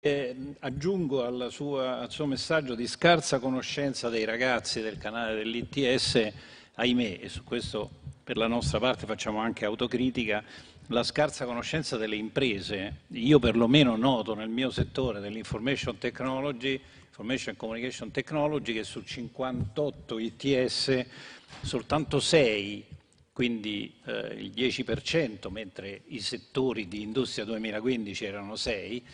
Eh, aggiungo sua, al suo messaggio di scarsa conoscenza dei ragazzi del canale dell'ITS, ahimè, e su questo per la nostra parte facciamo anche autocritica, la scarsa conoscenza delle imprese. Io perlomeno noto nel mio settore dell'information technology, information communication technology, che su 58 ITS soltanto 6 quindi eh, il 10%, mentre i settori di Industria 2015 erano 6,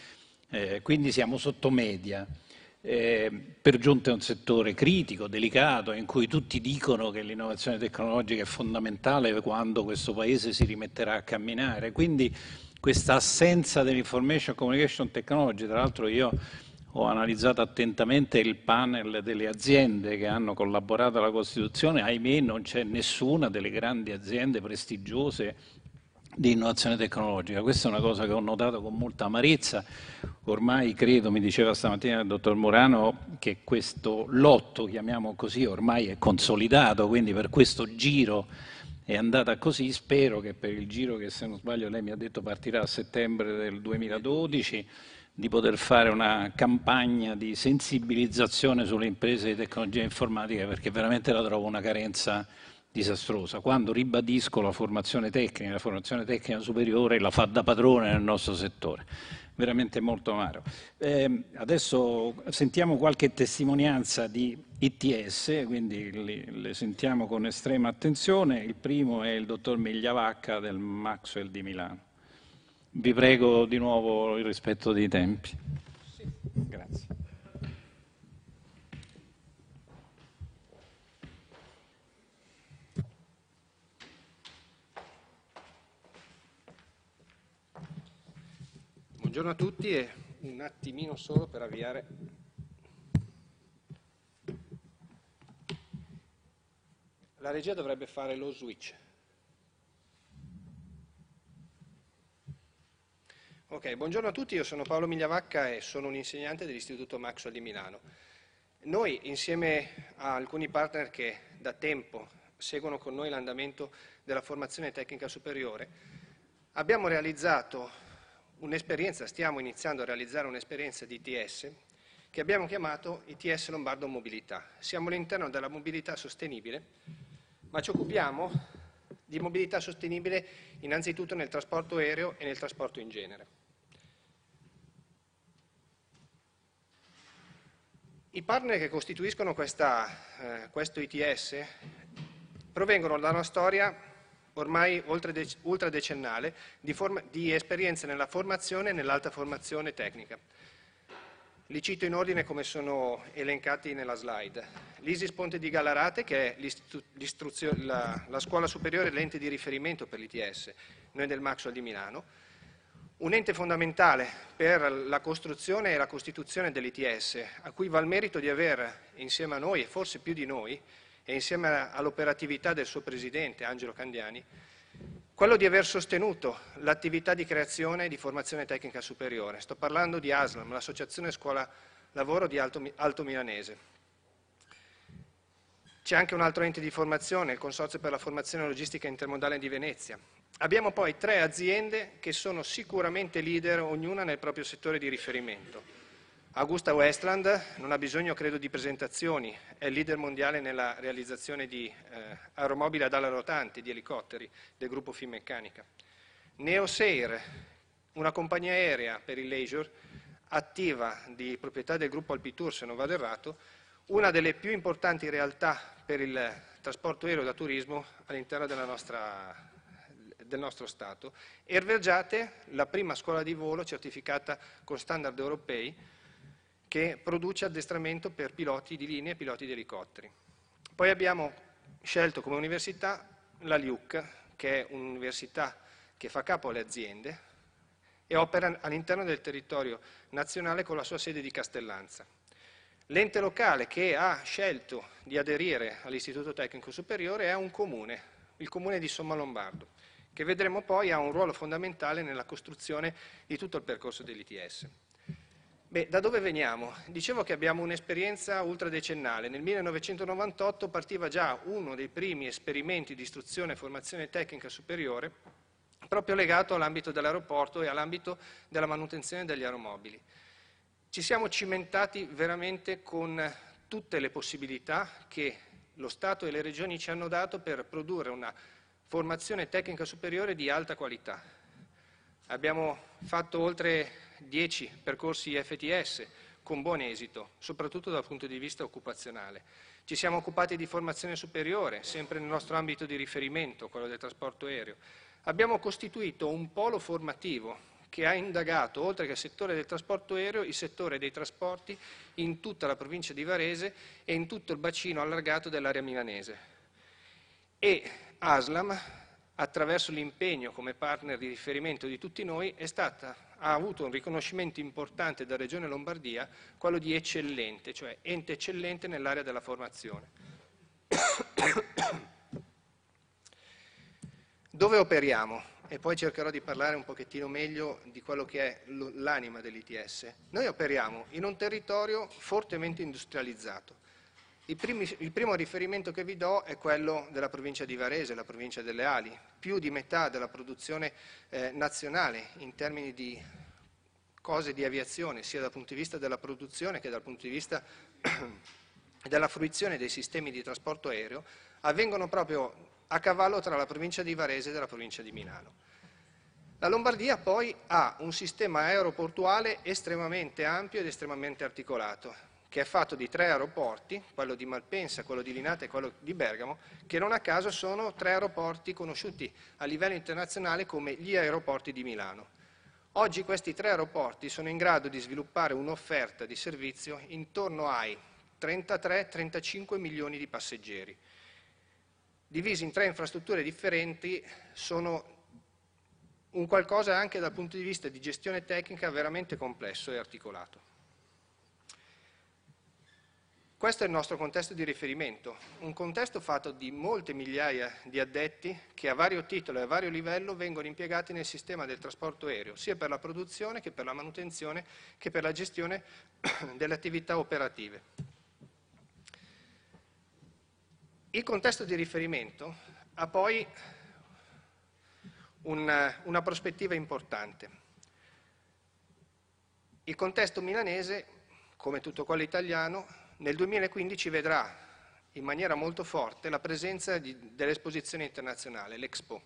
eh, quindi siamo sotto media. Eh, per giunta è un settore critico, delicato, in cui tutti dicono che l'innovazione tecnologica è fondamentale quando questo paese si rimetterà a camminare. Quindi questa assenza dell'information communication technology, tra l'altro io ho analizzato attentamente il panel delle aziende che hanno collaborato alla Costituzione, ahimè non c'è nessuna delle grandi aziende prestigiose di innovazione tecnologica. Questa è una cosa che ho notato con molta amarezza. Ormai credo, mi diceva stamattina il dottor Morano, che questo lotto, chiamiamo così, ormai è consolidato, quindi per questo giro è andata così. Spero che per il giro che, se non sbaglio, lei mi ha detto partirà a settembre del 2012, di poter fare una campagna di sensibilizzazione sulle imprese di tecnologia informatica, perché veramente la trovo una carenza disastrosa, quando ribadisco la formazione tecnica, la formazione tecnica superiore la fa da padrone nel nostro settore. Veramente molto amaro. Eh, adesso sentiamo qualche testimonianza di ITS, quindi le, le, sentiamo con estrema attenzione. Il primo è il dottor Migliavacca del Maxwell di Milano. Vi prego di nuovo il rispetto dei tempi. Sì. Grazie. Buongiorno a tutti e un attimino solo per avviare. La regia dovrebbe fare lo switch. Ok, buongiorno a tutti, io sono Paolo Migliavacca e sono un insegnante dell'Istituto Maxwell di Milano. Noi, insieme a alcuni partner che da tempo seguono con noi l'andamento della formazione tecnica superiore, abbiamo realizzato un'esperienza, stiamo iniziando a realizzare un'esperienza di ITS che abbiamo chiamato ITS Lombardo Mobilità. Siamo all'interno della mobilità sostenibile, ma ci occupiamo di mobilità sostenibile innanzitutto nel trasporto aereo e nel trasporto in genere. I partner che costituiscono questa, eh, questo ITS provengono da una storia ormai ultradecennale, di, di esperienze nella formazione e nell'alta formazione tecnica. Li cito in ordine come sono elencati nella slide. L'ISIS Ponte di Gallarate, che è la, la, scuola superiore e l'ente di riferimento per l'ITS, noi del Maxwell di Milano, un ente fondamentale per la costruzione e la costituzione dell'ITS, a cui va il merito di aver, insieme a noi e forse più di noi, e insieme all'operatività del suo presidente Angelo Candiani, quello di aver sostenuto l'attività di creazione e di formazione tecnica superiore. Sto parlando di ASLAM, l'Associazione Scuola Lavoro di Alto, Alto Milanese. C'è anche un altro ente di formazione, il Consorzio per la Formazione Logistica Intermodale di Venezia. Abbiamo poi tre aziende che sono sicuramente leader, ognuna nel proprio settore di riferimento. Augusta Westland non ha bisogno, credo, di presentazioni, è leader mondiale nella realizzazione di eh, aeromobili ad ala rotante, di elicotteri del gruppo Finmeccanica. Neosair, una compagnia aerea per il leisure, attiva di proprietà del gruppo Alpitour, se non vado errato, una delle più importanti realtà per il trasporto aereo da turismo all'interno del nostro Stato. Ervergiate, la prima scuola di volo certificata con standard europei, che produce addestramento per piloti di linea e piloti di elicotteri. Poi abbiamo scelto come università la LIUC, che è un'università che fa capo alle aziende e opera all'interno del territorio nazionale con la sua sede di Castellanza. L'ente locale che ha scelto di aderire all'Istituto Tecnico Superiore è un comune, il comune di Somma Lombardo, che vedremo poi ha un ruolo fondamentale nella costruzione di tutto il percorso dell'ITS. Beh, da dove veniamo? Dicevo che abbiamo un'esperienza ultradecennale. Nel 1998 partiva già uno dei primi esperimenti di istruzione e formazione tecnica superiore proprio legato all'ambito dell'aeroporto e all'ambito della manutenzione degli aeromobili. Ci siamo cimentati veramente con tutte le possibilità che lo Stato e le Regioni ci hanno dato per produrre una formazione tecnica superiore di alta qualità. Abbiamo fatto oltre 10 percorsi FTS con buon esito, soprattutto dal punto di vista occupazionale. Ci siamo occupati di formazione superiore, sempre nel nostro ambito di riferimento, quello del trasporto aereo. Abbiamo costituito un polo formativo che ha indagato, oltre che il settore del trasporto aereo, il settore dei trasporti in tutta la provincia di Varese e in tutto il bacino allargato dell'area milanese. E Aslam, attraverso l'impegno come partner di riferimento di tutti noi, è stata ha avuto un riconoscimento importante da Regione Lombardia, quello di eccellente, cioè ente eccellente nell'area della formazione. Dove operiamo? E poi cercherò di parlare un pochettino meglio di quello che è l'anima dell'ITS. Noi operiamo in un territorio fortemente industrializzato, il, primi, il, primo riferimento che vi do è quello della provincia di Varese, la provincia delle Ali. Più di metà della produzione eh, nazionale in termini di cose di aviazione, sia dal punto di vista della produzione che dal punto di vista della fruizione dei sistemi di trasporto aereo, avvengono proprio a cavallo tra la provincia di Varese e la provincia di Milano. La Lombardia poi ha un sistema aeroportuale estremamente ampio ed estremamente articolato che è fatto di tre aeroporti, quello di Malpensa, quello di Linate e quello di Bergamo, che non a caso sono tre aeroporti conosciuti a livello internazionale come gli aeroporti di Milano. Oggi questi tre aeroporti sono in grado di sviluppare un'offerta di servizio intorno ai 33-35 milioni di passeggeri. Divisi in tre infrastrutture differenti, sono un qualcosa anche dal punto di vista di gestione tecnica veramente complesso e articolato. Questo è il nostro contesto di riferimento, un contesto fatto di molte migliaia di addetti che a vario titolo e a vario livello vengono impiegati nel sistema del trasporto aereo, sia per la produzione che per la manutenzione che per la gestione delle attività operative. Il contesto di riferimento ha poi una, una prospettiva importante. Il contesto milanese, come tutto quello italiano, nel 2015 vedrà in maniera molto forte la presenza dell'esposizione internazionale, l'Expo.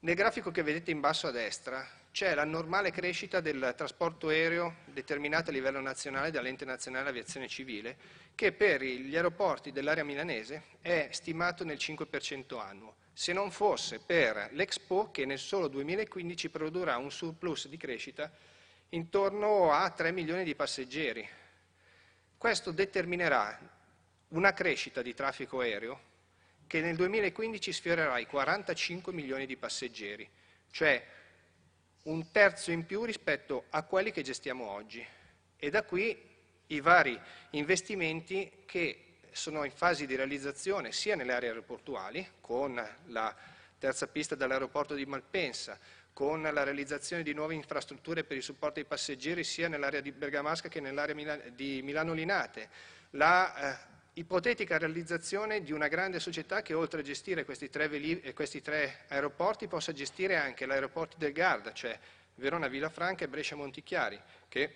Nel grafico che vedete in basso a destra c'è la normale crescita del trasporto aereo determinata a livello nazionale dall'ente nazionale aviazione civile, che per gli aeroporti dell'area milanese è stimato nel 5% annuo, se non fosse per l'Expo che nel solo 2015 produrrà un surplus di crescita intorno a 3 milioni di passeggeri, questo determinerà una crescita di traffico aereo che nel 2015 sfiorerà i 45 milioni di passeggeri, cioè un terzo in più rispetto a quelli che gestiamo oggi. E da qui i vari investimenti che sono in fase di realizzazione sia nelle aree aeroportuali, con la terza pista dall'aeroporto di Malpensa, con la realizzazione di nuove infrastrutture per il supporto ai passeggeri sia nell'area di Bergamasca che nell'area di Milano Linate, la eh, ipotetica realizzazione di una grande società che oltre a gestire questi tre, eh, questi tre aeroporti possa gestire anche l'aeroporto del Garda, cioè Verona Villafranca e Brescia Montichiari, che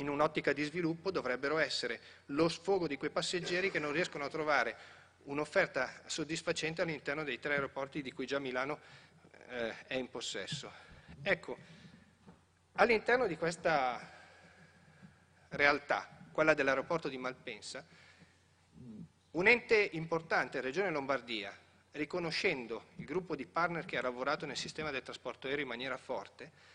in un'ottica di sviluppo dovrebbero essere lo sfogo di quei passeggeri che non riescono a trovare un'offerta soddisfacente all'interno dei tre aeroporti di cui già Milano è eh, è in possesso. Ecco, all'interno di questa realtà, quella dell'aeroporto di Malpensa, un ente importante, Regione Lombardia, riconoscendo il gruppo di partner che ha lavorato nel sistema del trasporto aereo in maniera forte,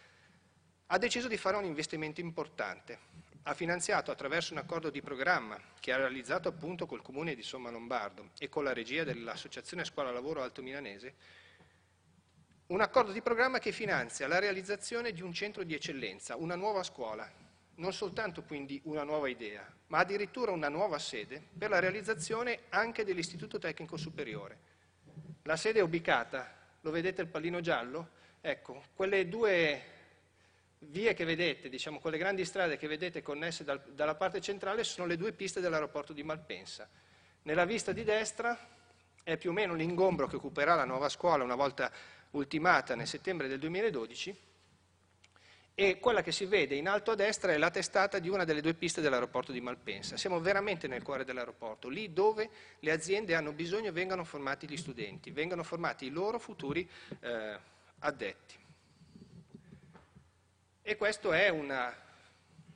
ha deciso di fare un investimento importante. Ha finanziato attraverso un accordo di programma che ha realizzato appunto col Comune di Somma Lombardo e con la regia dell'Associazione Scuola Lavoro Alto Milanese un accordo di programma che finanzia la realizzazione di un centro di eccellenza, una nuova scuola, non soltanto quindi una nuova idea, ma addirittura una nuova sede per la realizzazione anche dell'Istituto Tecnico Superiore. La sede è ubicata, lo vedete il pallino giallo? Ecco, quelle due vie che vedete, diciamo, quelle grandi strade che vedete connesse dal, dalla parte centrale sono le due piste dell'aeroporto di Malpensa. Nella vista di destra è più o meno l'ingombro che occuperà la nuova scuola una volta ultimata nel settembre del 2012, e quella che si vede in alto a destra è la testata di una delle due piste dell'aeroporto di Malpensa. Siamo veramente nel cuore dell'aeroporto, lì dove le aziende hanno bisogno vengano formati gli studenti, vengano formati i loro futuri eh, addetti. E questa è una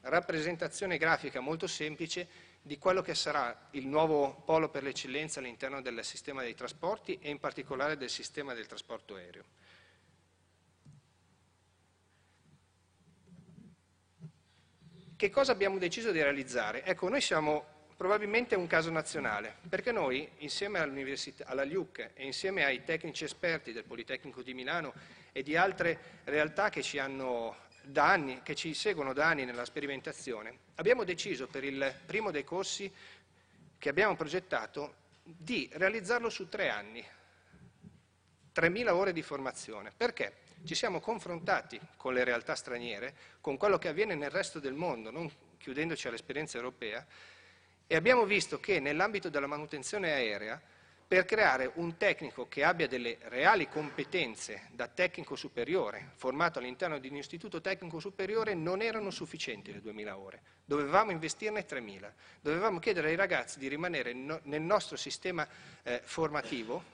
rappresentazione grafica molto semplice di quello che sarà il nuovo polo per l'eccellenza all'interno del sistema dei trasporti e in particolare del sistema del trasporto aereo. Che cosa abbiamo deciso di realizzare? Ecco, noi siamo probabilmente un caso nazionale, perché noi insieme alla LUC e insieme ai tecnici esperti del Politecnico di Milano e di altre realtà che ci hanno da anni, che ci seguono da anni nella sperimentazione, abbiamo deciso per il primo dei corsi che abbiamo progettato di realizzarlo su tre anni, 3.000 ore di formazione. Perché? Ci siamo confrontati con le realtà straniere, con quello che avviene nel resto del mondo, non chiudendoci all'esperienza europea, e abbiamo visto che nell'ambito della manutenzione aerea per creare un tecnico che abbia delle reali competenze da tecnico superiore, formato all'interno di un istituto tecnico superiore, non erano sufficienti le 2000 ore. Dovevamo investirne 3000. Dovevamo chiedere ai ragazzi di rimanere no, nel nostro sistema eh, formativo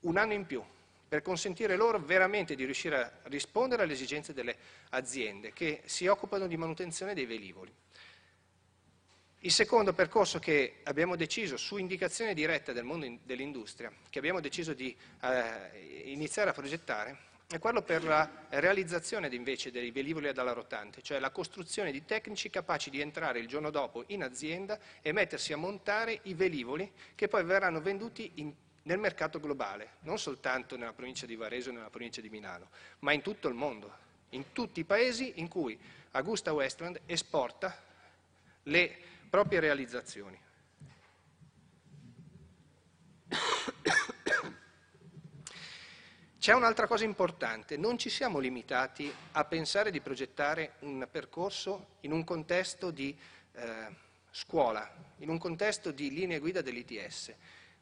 un anno in più per consentire loro veramente di riuscire a rispondere alle esigenze delle aziende che si occupano di manutenzione dei velivoli. Il secondo percorso che abbiamo deciso, su indicazione diretta del mondo in, dell'industria, che abbiamo deciso di eh, iniziare a progettare, è quello per la realizzazione invece dei velivoli ad ala rotante, cioè la costruzione di tecnici capaci di entrare il giorno dopo in azienda e mettersi a montare i velivoli che poi verranno venduti in, nel mercato globale, non soltanto nella provincia di Varese o nella provincia di Milano, ma in tutto il mondo, in tutti i paesi in cui Augusta Westland esporta le proprie realizzazioni. C'è un'altra cosa importante, non ci siamo limitati a pensare di progettare un percorso in un contesto di eh, scuola, in un contesto di linee guida dell'ITS.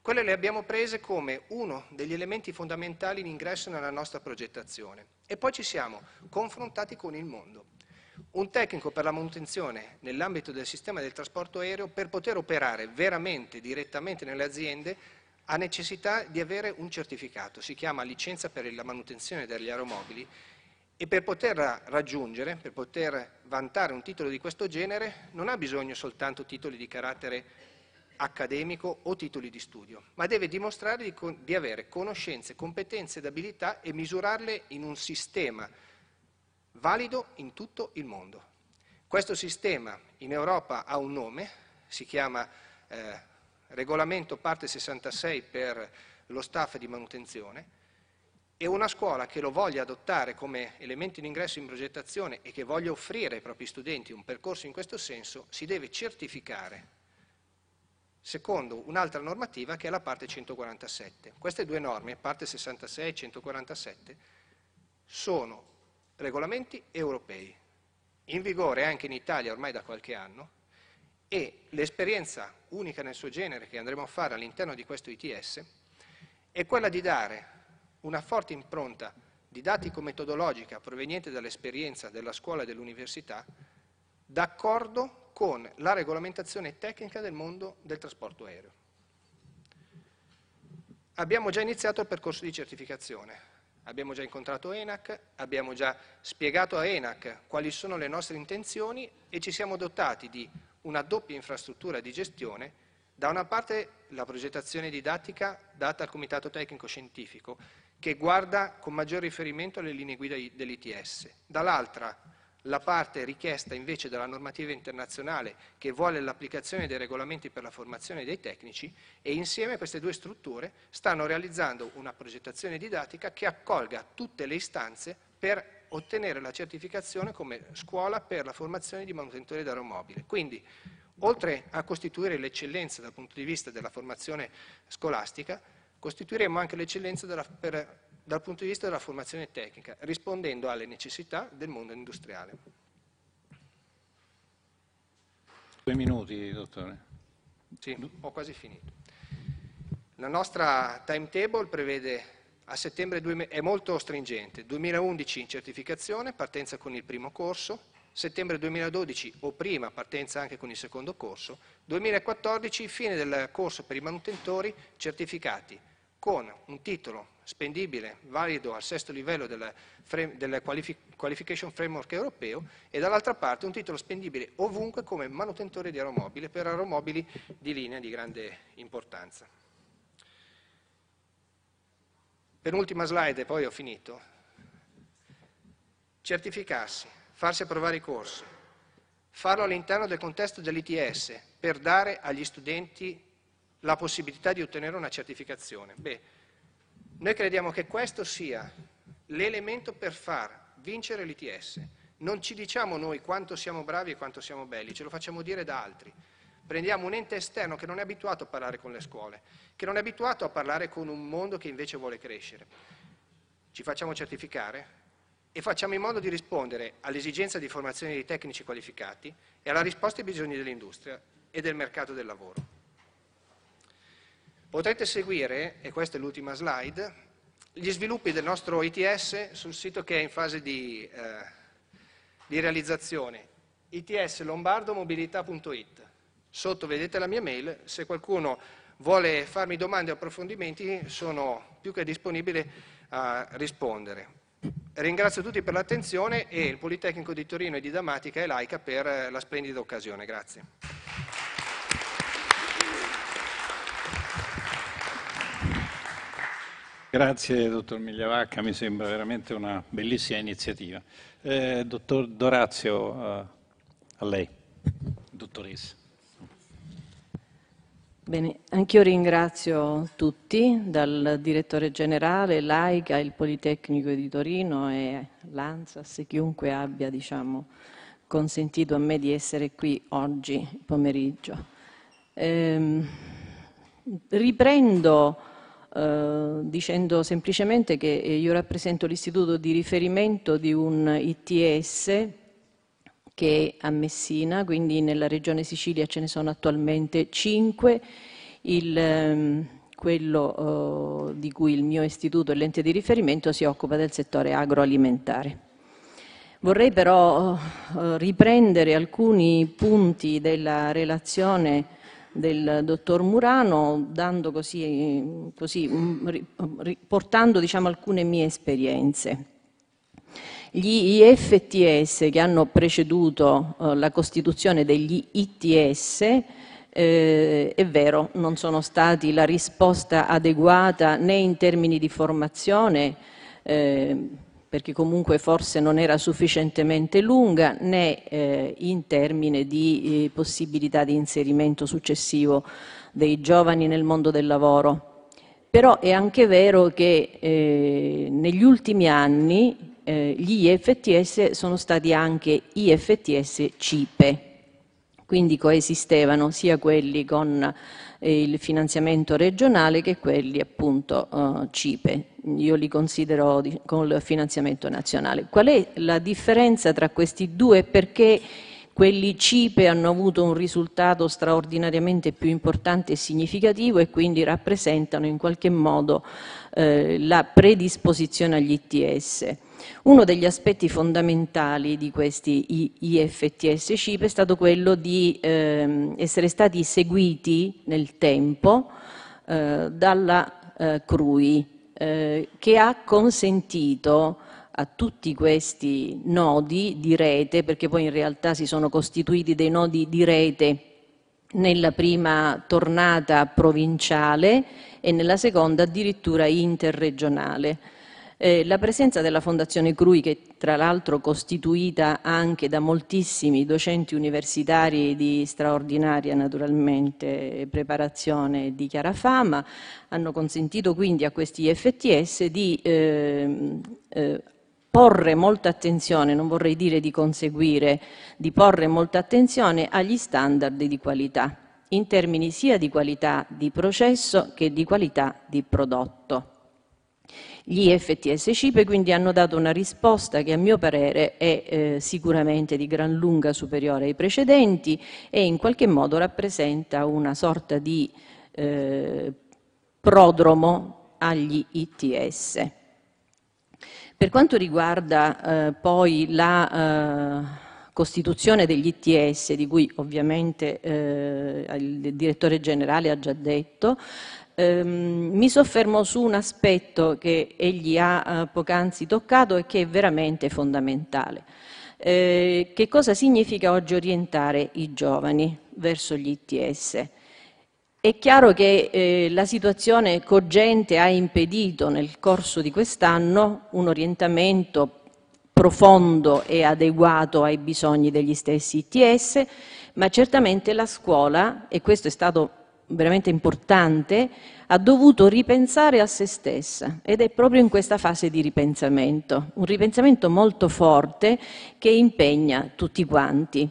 Quelle le abbiamo prese come uno degli elementi fondamentali in ingresso nella nostra progettazione e poi ci siamo confrontati con il mondo un tecnico per la manutenzione nell'ambito del sistema del trasporto aereo, per poter operare veramente, direttamente nelle aziende, ha necessità di avere un certificato, si chiama licenza per la manutenzione degli aeromobili e per poterla raggiungere, per poter vantare un titolo di questo genere, non ha bisogno soltanto titoli di carattere accademico o titoli di studio, ma deve dimostrare di, di avere conoscenze, competenze ed abilità e misurarle in un sistema valido in tutto il mondo. Questo sistema in Europa ha un nome, si chiama eh, regolamento parte 66 per lo staff di manutenzione e una scuola che lo voglia adottare come elemento di ingresso in progettazione e che voglia offrire ai propri studenti un percorso in questo senso si deve certificare secondo un'altra normativa che è la parte 147. Queste due norme, parte 66 e 147, sono regolamenti europei, in vigore anche in Italia ormai da qualche anno, e l'esperienza unica nel suo genere che andremo a fare all'interno di questo ITS è quella di dare una forte impronta didattico-metodologica proveniente dall'esperienza della scuola e dell'università, d'accordo con la regolamentazione tecnica del mondo del trasporto aereo. Abbiamo già iniziato il percorso di certificazione. Abbiamo già incontrato ENAC, abbiamo già spiegato a ENAC quali sono le nostre intenzioni e ci siamo dotati di una doppia infrastruttura di gestione, da una parte la progettazione didattica data al Comitato Tecnico Scientifico, che guarda con maggior riferimento alle linee guida dell'ITS, dall'altra la parte richiesta invece dalla normativa internazionale che vuole l'applicazione dei regolamenti per la formazione dei tecnici e insieme queste due strutture stanno realizzando una progettazione didattica che accolga tutte le istanze per ottenere la certificazione come scuola per la formazione di manutentori d'aeromobile. Quindi, oltre a costituire l'eccellenza dal punto di vista della formazione scolastica, costituiremo anche l'eccellenza per dal punto di vista della formazione tecnica, rispondendo alle necessità del mondo industriale. Due minuti, dottore. Sì, ho quasi finito. La nostra timetable prevede a settembre due, è molto stringente, 2011 in certificazione, partenza con il primo corso, settembre 2012 o prima partenza anche con il secondo corso, 2014 fine del corso per i manutentori certificati con un titolo spendibile, valido al sesto livello del, frame, del Qualification Framework europeo e dall'altra parte un titolo spendibile ovunque come manutentore di aeromobile per aeromobili di linea di grande importanza. Penultima slide e poi ho finito. Certificarsi, farsi approvare i corsi, farlo all'interno del contesto dell'ITS per dare agli studenti la possibilità di ottenere una certificazione. Beh, noi crediamo che questo sia l'elemento per far vincere l'ITS. Non ci diciamo noi quanto siamo bravi e quanto siamo belli, ce lo facciamo dire da altri. Prendiamo un ente esterno che non è abituato a parlare con le scuole, che non è abituato a parlare con un mondo che invece vuole crescere. Ci facciamo certificare e facciamo in modo di rispondere all'esigenza di formazione di tecnici qualificati e alla risposta ai bisogni dell'industria e del mercato del lavoro. Potrete seguire, e questa è l'ultima slide, gli sviluppi del nostro ITS sul sito che è in fase di, eh, di realizzazione, itslombardomobilità.it. Sotto vedete la mia mail, se qualcuno vuole farmi domande o approfondimenti sono più che disponibile a rispondere. Ringrazio tutti per l'attenzione e il Politecnico di Torino e di Damatica e Laica per la splendida occasione. Grazie. Grazie dottor Migliavacca, mi sembra veramente una bellissima iniziativa. Eh, dottor Dorazio, eh, a lei, dottoressa. Bene, anch'io ringrazio tutti, dal direttore generale, l'AICA, il Politecnico di Torino e l'ANSAS, chiunque abbia diciamo, consentito a me di essere qui oggi pomeriggio. Eh, riprendo eh, dicendo semplicemente che eh, io rappresento l'istituto di riferimento di un ITS che è a Messina, quindi nella regione Sicilia ce ne sono attualmente cinque. il, ehm, quello eh, di cui il mio istituto e l'ente di riferimento si occupa del settore agroalimentare. Vorrei però eh, riprendere alcuni punti della relazione del dottor Murano, così, così, mm, riportando mm, diciamo, alcune mie esperienze. Gli IFTS che hanno preceduto eh, la costituzione degli ITS, eh, è vero, non sono stati la risposta adeguata né in termini di formazione, eh, perché comunque forse non era sufficientemente lunga, né eh, in termini di eh, possibilità di inserimento successivo dei giovani nel mondo del lavoro. Però è anche vero che eh, negli ultimi anni eh, gli IFTS sono stati anche IFTS CIPE, quindi coesistevano sia quelli con eh, il finanziamento regionale che quelli appunto eh, CIPE, io li considero con il finanziamento nazionale. Qual è la differenza tra questi due e perché quelli CIPE hanno avuto un risultato straordinariamente più importante e significativo e quindi rappresentano in qualche modo eh, la predisposizione agli ITS. Uno degli aspetti fondamentali di questi IFTS CIPE è stato quello di eh, essere stati seguiti nel tempo eh, dalla eh, CRUI, eh, che ha consentito a tutti questi nodi di rete, perché poi in realtà si sono costituiti dei nodi di rete nella prima tornata provinciale e nella seconda addirittura interregionale. Eh, la presenza della Fondazione CRUI, che tra l'altro costituita anche da moltissimi docenti universitari di straordinaria naturalmente preparazione e di chiara fama, hanno consentito quindi a questi FTS di eh, eh, porre molta attenzione, non vorrei dire di conseguire, di porre molta attenzione agli standard di qualità, in termini sia di qualità di processo che di qualità di prodotto gli FTS-CIP FTSCIPE, quindi hanno dato una risposta che a mio parere è eh, sicuramente di gran lunga superiore ai precedenti e in qualche modo rappresenta una sorta di eh, prodromo agli ITS. Per quanto riguarda eh, poi la eh, costituzione degli ITS, di cui ovviamente eh, il direttore generale ha già detto, Ehm, mi soffermo su un aspetto che egli ha eh, poc'anzi toccato e che è veramente fondamentale. Eh, che cosa significa oggi orientare i giovani verso gli ITS? È chiaro che eh, la situazione cogente ha impedito nel corso di quest'anno un orientamento profondo e adeguato ai bisogni degli stessi ITS, ma certamente la scuola, e questo è stato veramente importante, ha dovuto ripensare a se stessa ed è proprio in questa fase di ripensamento, un ripensamento molto forte che impegna tutti quanti.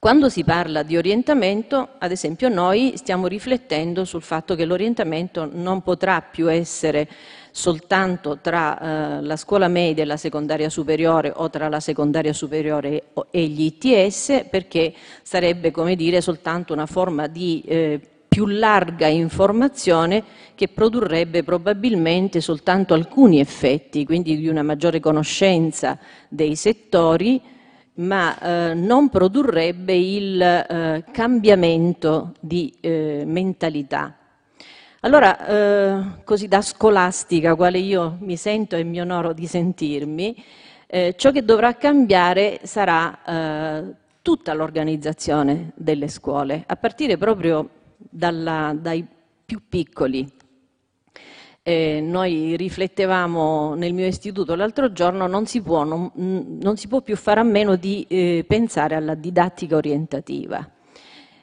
Quando si parla di orientamento, ad esempio noi stiamo riflettendo sul fatto che l'orientamento non potrà più essere soltanto tra eh, la scuola media e la secondaria superiore o tra la secondaria superiore e gli ITS perché sarebbe come dire soltanto una forma di eh, più larga informazione che produrrebbe probabilmente soltanto alcuni effetti, quindi di una maggiore conoscenza dei settori, ma eh, non produrrebbe il eh, cambiamento di eh, mentalità. Allora, eh, così da scolastica, quale io mi sento e mi onoro di sentirmi, eh, ciò che dovrà cambiare sarà eh, tutta l'organizzazione delle scuole, a partire proprio dalla, dai più piccoli. Eh, noi riflettevamo nel mio istituto l'altro giorno, non si può, non, non si può più fare a meno di eh, pensare alla didattica orientativa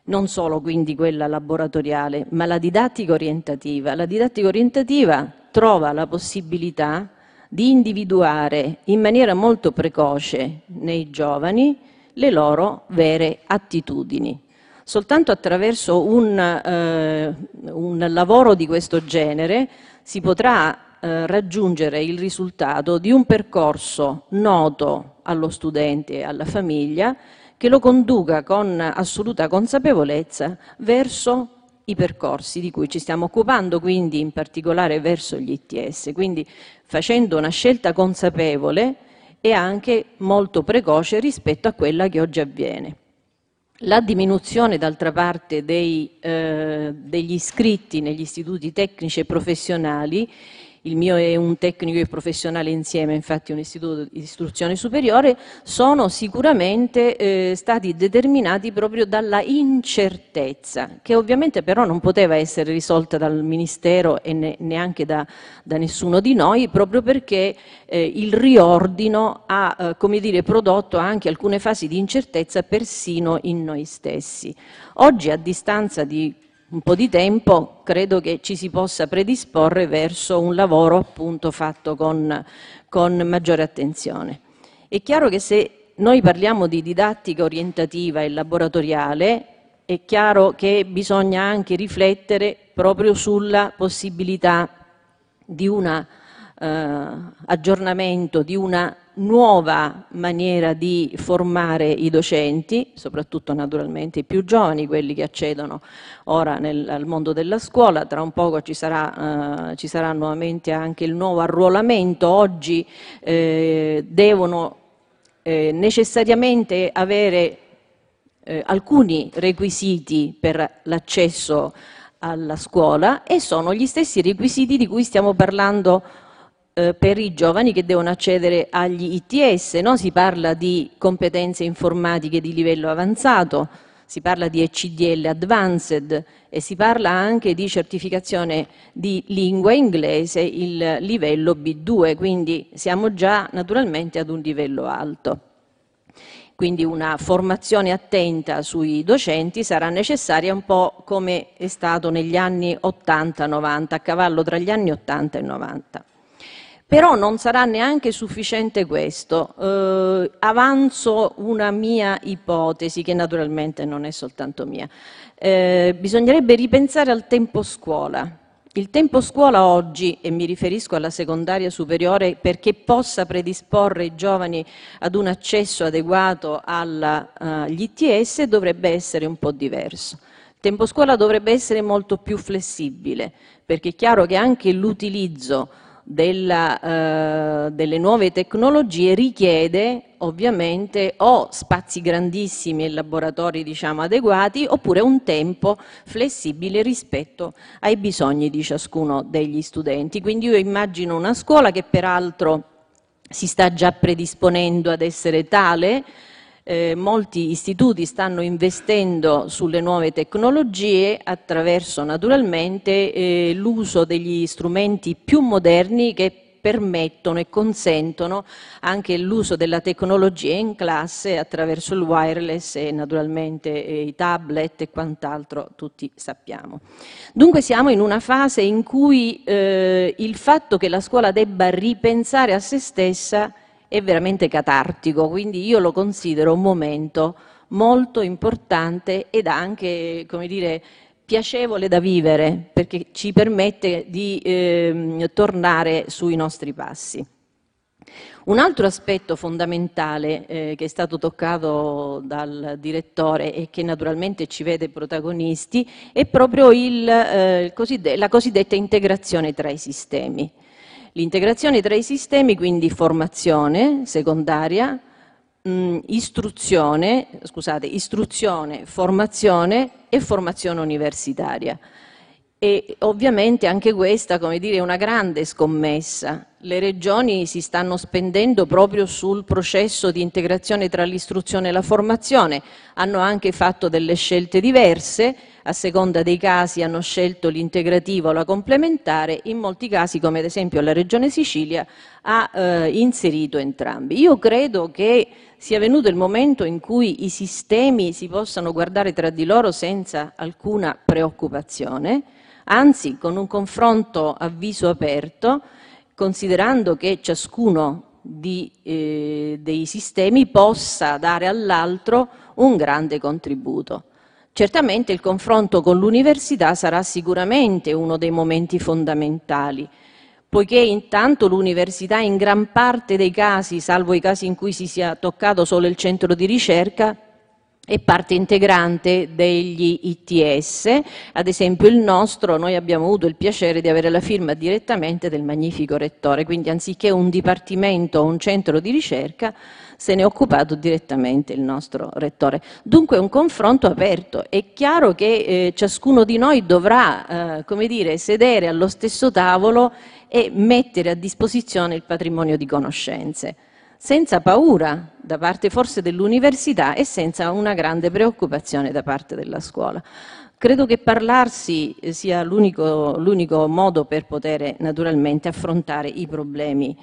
non solo quindi quella laboratoriale, ma la didattica orientativa. La didattica orientativa trova la possibilità di individuare in maniera molto precoce nei giovani le loro vere attitudini. Soltanto attraverso un, eh, un lavoro di questo genere si potrà eh, raggiungere il risultato di un percorso noto allo studente e alla famiglia che lo conduca con assoluta consapevolezza verso i percorsi di cui ci stiamo occupando, quindi in particolare verso gli ITS, quindi facendo una scelta consapevole e anche molto precoce rispetto a quella che oggi avviene. La diminuzione d'altra parte dei, eh, degli iscritti negli istituti tecnici e professionali il mio è un tecnico e professionale insieme, infatti un istituto di istruzione superiore, sono sicuramente eh, stati determinati proprio dalla incertezza, che ovviamente però non poteva essere risolta dal Ministero e ne, neanche da, da, nessuno di noi, proprio perché eh, il riordino ha eh, come dire, prodotto anche alcune fasi di incertezza persino in noi stessi. Oggi, a distanza di un po' di tempo credo che ci si possa predisporre verso un lavoro appunto fatto con, con maggiore attenzione. È chiaro che se noi parliamo di didattica orientativa e laboratoriale, è chiaro che bisogna anche riflettere proprio sulla possibilità di un eh, aggiornamento, di una nuova maniera di formare i docenti, soprattutto naturalmente i più giovani, quelli che accedono ora nel, al mondo della scuola, tra un poco ci sarà, eh, ci sarà nuovamente anche il nuovo arruolamento, oggi eh, devono eh, necessariamente avere eh, alcuni requisiti per l'accesso alla scuola e sono gli stessi requisiti di cui stiamo parlando oggi eh, per i giovani che devono accedere agli ITS, no? si parla di competenze informatiche di livello avanzato, si parla di ECDL Advanced e si parla anche di certificazione di lingua inglese, il livello B2, quindi siamo già naturalmente ad un livello alto. Quindi una formazione attenta sui docenti sarà necessaria un po' come è stato negli anni 80-90, a cavallo tra gli anni 80 e 90. Però non sarà neanche sufficiente questo. Eh, avanzo una mia ipotesi, che naturalmente non è soltanto mia. Eh, bisognerebbe ripensare al tempo scuola. Il tempo scuola oggi, e mi riferisco alla secondaria superiore, perché possa predisporre i giovani ad un accesso adeguato agli eh, uh, ITS, dovrebbe essere un po' diverso. Il tempo scuola dovrebbe essere molto più flessibile, perché è chiaro che anche l'utilizzo della, eh, delle nuove tecnologie richiede ovviamente o spazi grandissimi e laboratori diciamo, adeguati oppure un tempo flessibile rispetto ai bisogni di ciascuno degli studenti. Quindi io immagino una scuola che peraltro si sta già predisponendo ad essere tale, eh, molti istituti stanno investendo sulle nuove tecnologie attraverso naturalmente eh, l'uso degli strumenti più moderni che permettono e consentono anche l'uso della tecnologia in classe attraverso il wireless e naturalmente eh, i tablet e quant'altro tutti sappiamo. Dunque siamo in una fase in cui eh, il fatto che la scuola debba ripensare a se stessa è veramente catartico, quindi io lo considero un momento molto importante ed anche, come dire, piacevole da vivere perché ci permette di eh, tornare sui nostri passi. Un altro aspetto fondamentale eh, che è stato toccato dal direttore e che naturalmente ci vede protagonisti è proprio il, eh, la cosiddetta integrazione tra i sistemi. L'integrazione tra i sistemi, quindi formazione secondaria, mh, mm, istruzione, scusate, istruzione, formazione e formazione universitaria. E ovviamente anche questa, come dire, è una grande scommessa. Le regioni si stanno spendendo proprio sul processo di integrazione tra l'istruzione e la formazione, hanno anche fatto delle scelte diverse, a seconda dei casi hanno scelto l'integrativo o la complementare, in molti casi, come ad esempio la Regione Sicilia, ha eh, inserito entrambi. Io credo che sia venuto il momento in cui i sistemi si possano guardare tra di loro senza alcuna preoccupazione anzi con un confronto a viso aperto, considerando che ciascuno di, eh, dei sistemi possa dare all'altro un grande contributo. Certamente il confronto con l'università sarà sicuramente uno dei momenti fondamentali, poiché intanto l'università in gran parte dei casi, salvo i casi in cui si sia toccato solo il centro di ricerca, è parte integrante degli ITS, ad esempio il nostro, noi abbiamo avuto il piacere di avere la firma direttamente del magnifico rettore, quindi anziché un dipartimento o un centro di ricerca se ne è occupato direttamente il nostro rettore. Dunque è un confronto aperto, è chiaro che eh, ciascuno di noi dovrà, eh, come dire, sedere allo stesso tavolo e mettere a disposizione il patrimonio di conoscenze senza paura da parte forse dell'università e senza una grande preoccupazione da parte della scuola. Credo che parlarsi sia l'unico, modo per poter naturalmente affrontare i problemi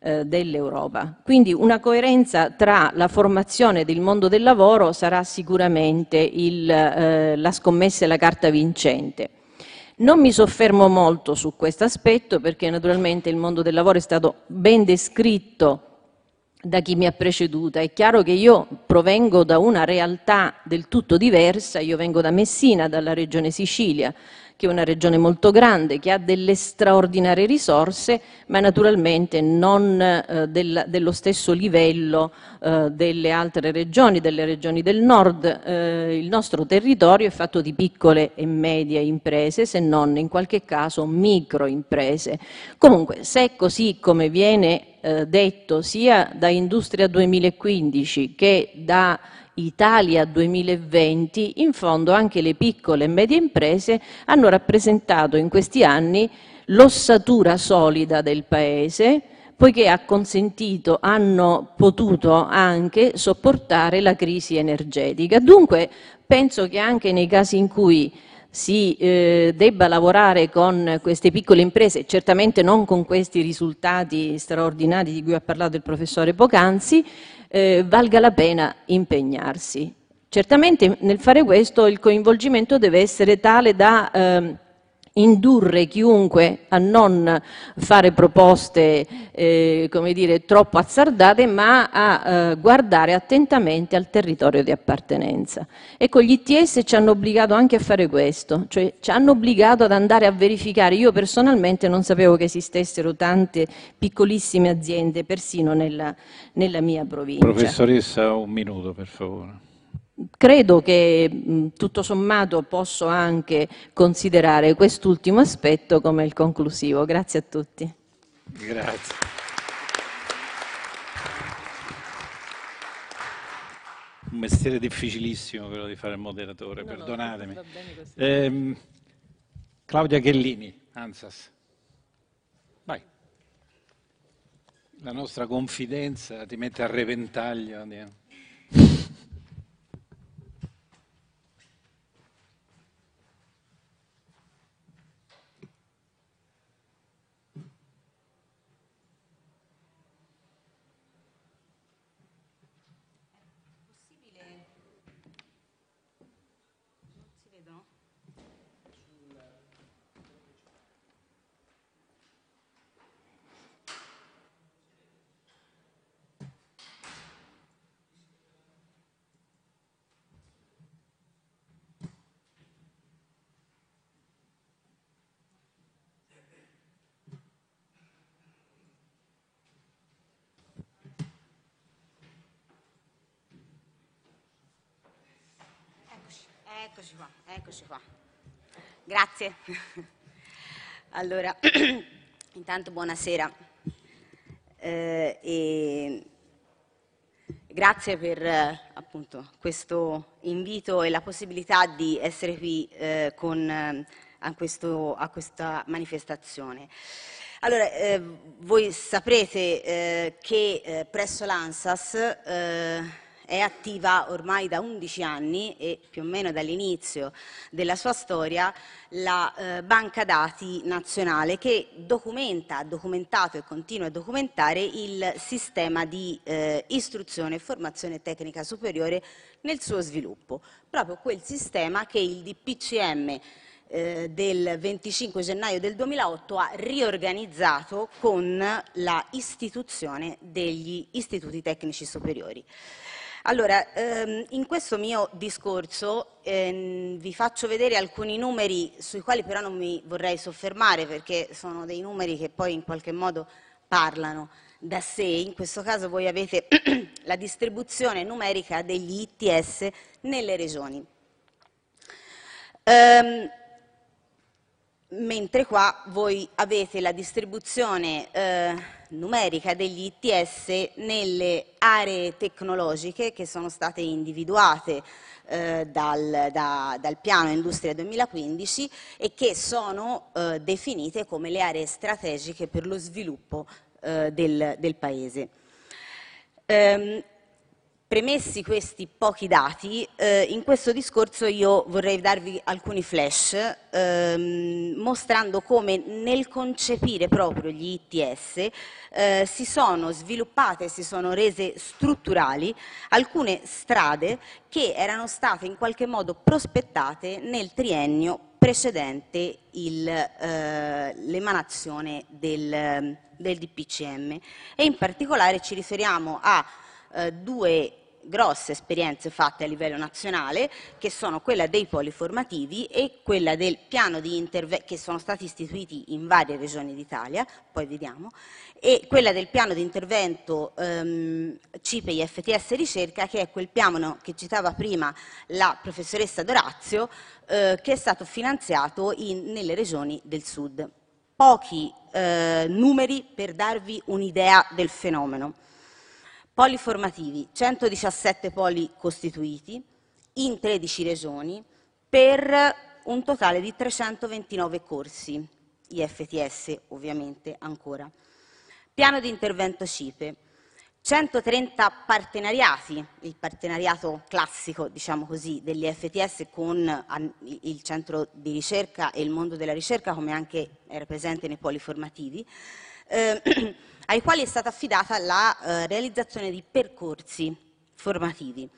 eh, dell'Europa. Quindi una coerenza tra la formazione del mondo del lavoro sarà sicuramente il, eh, la scommessa e la carta vincente. Non mi soffermo molto su questo aspetto perché naturalmente il mondo del lavoro è stato ben descritto da chi mi ha preceduta. È chiaro che io provengo da una realtà del tutto diversa, io vengo da Messina, dalla regione Sicilia, che è una regione molto grande, che ha delle straordinarie risorse, ma naturalmente non eh, del, dello stesso livello eh, delle altre regioni, delle regioni del nord. Eh, il nostro territorio è fatto di piccole e medie imprese, se non in qualche caso micro imprese. Comunque, se è così come viene eh, detto sia da Industria 2015 che da Italia 2020, in fondo anche le piccole e medie imprese hanno rappresentato in questi anni l'ossatura solida del Paese, poiché ha consentito, hanno potuto anche sopportare la crisi energetica. Dunque penso che anche nei casi in cui si eh, debba lavorare con queste piccole imprese, certamente non con questi risultati straordinari di cui ha parlato il professore Pocanzi, eh, valga la pena impegnarsi. Certamente nel fare questo il coinvolgimento deve essere tale da... Ehm, indurre chiunque a non fare proposte eh, dire, troppo azzardate, ma a eh, guardare attentamente al territorio di appartenenza. Ecco, gli ITS ci hanno obbligato anche a fare questo, cioè ci hanno obbligato ad andare a verificare. Io personalmente non sapevo che esistessero tante piccolissime aziende, persino nella, nella mia provincia. Professoressa, un minuto per favore. Credo che tutto sommato posso anche considerare quest'ultimo aspetto come il conclusivo. Grazie a tutti. Grazie. Un mestiere difficilissimo quello di fare il moderatore, no, perdonatemi. No, eh, Claudia Ghellini, ANSAS. Vai. La nostra confidenza ti mette a reventaglio. Adriano. Eccoci qua. Eccoci qua. Grazie. Allora, intanto buonasera eh, e grazie per appunto, questo invito e la possibilità di essere qui eh, con, eh, a, questo, a, questa manifestazione. Allora, eh, voi saprete eh, che presso l'ANSAS è attiva ormai da 11 anni e più o meno dall'inizio della sua storia la eh, banca dati nazionale che documenta, ha documentato e continua a documentare il sistema di eh, istruzione e formazione tecnica superiore nel suo sviluppo, proprio quel sistema che il DPCM eh, del 25 gennaio del 2008 ha riorganizzato con la istituzione degli istituti tecnici superiori. Allora, ehm, in questo mio discorso ehm, vi faccio vedere alcuni numeri sui quali però non mi vorrei soffermare perché sono dei numeri che poi in qualche modo parlano da sé. In questo caso voi avete la distribuzione numerica degli ITS nelle regioni. Ehm, mentre qua voi avete la distribuzione eh, numerica degli ITS nelle aree tecnologiche che sono state individuate eh, dal, da, dal, piano Industria 2015 e che sono eh, definite come le aree strategiche per lo sviluppo eh, del, del Paese. Ehm, Premessi questi pochi dati, eh, in questo discorso io vorrei darvi alcuni flash ehm, mostrando come nel concepire proprio gli ITS eh, si sono sviluppate, si sono rese strutturali alcune strade che erano state in qualche modo prospettate nel triennio precedente eh, l'emanazione eh, del, del DPCM e in particolare ci riferiamo a eh, due grosse esperienze fatte a livello nazionale, che sono quella dei poli formativi e quella del piano di intervento, che sono stati istituiti in varie regioni d'Italia, poi vediamo, e quella del piano di intervento ehm, CIPEI FTS Ricerca, che è quel piano che citava prima la professoressa Dorazio, eh, che è stato finanziato in, nelle regioni del sud. Pochi eh, numeri per darvi un'idea del fenomeno. Poli formativi, 117 poli costituiti in 13 regioni per un totale di 329 corsi, IFTS ovviamente ancora. Piano di intervento CIPE, 130 partenariati, il partenariato classico, diciamo così, degli FTS con il centro di ricerca e il mondo della ricerca, come anche era presente nei poli formativi, eh, ai quali è stata affidata la eh, realizzazione di percorsi formativi.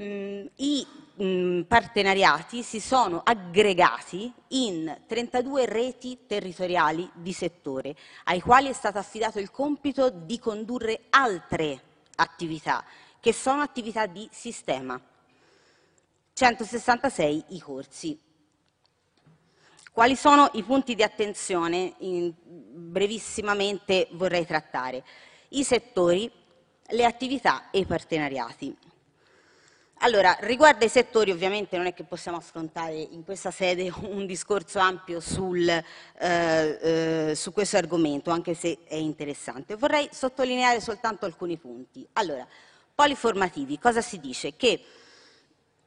Mm, I mm, partenariati si sono aggregati in 32 reti territoriali di settore, ai quali è stato affidato il compito di condurre altre attività, che sono attività di sistema. 166 i corsi quali sono i punti di attenzione? In, brevissimamente vorrei trattare. I settori, le attività e i partenariati. Allora, riguardo ai settori ovviamente non è che possiamo affrontare in questa sede un discorso ampio sul, eh, eh, su questo argomento, anche se è interessante. Vorrei sottolineare soltanto alcuni punti. Allora, poliformativi, cosa si dice? Che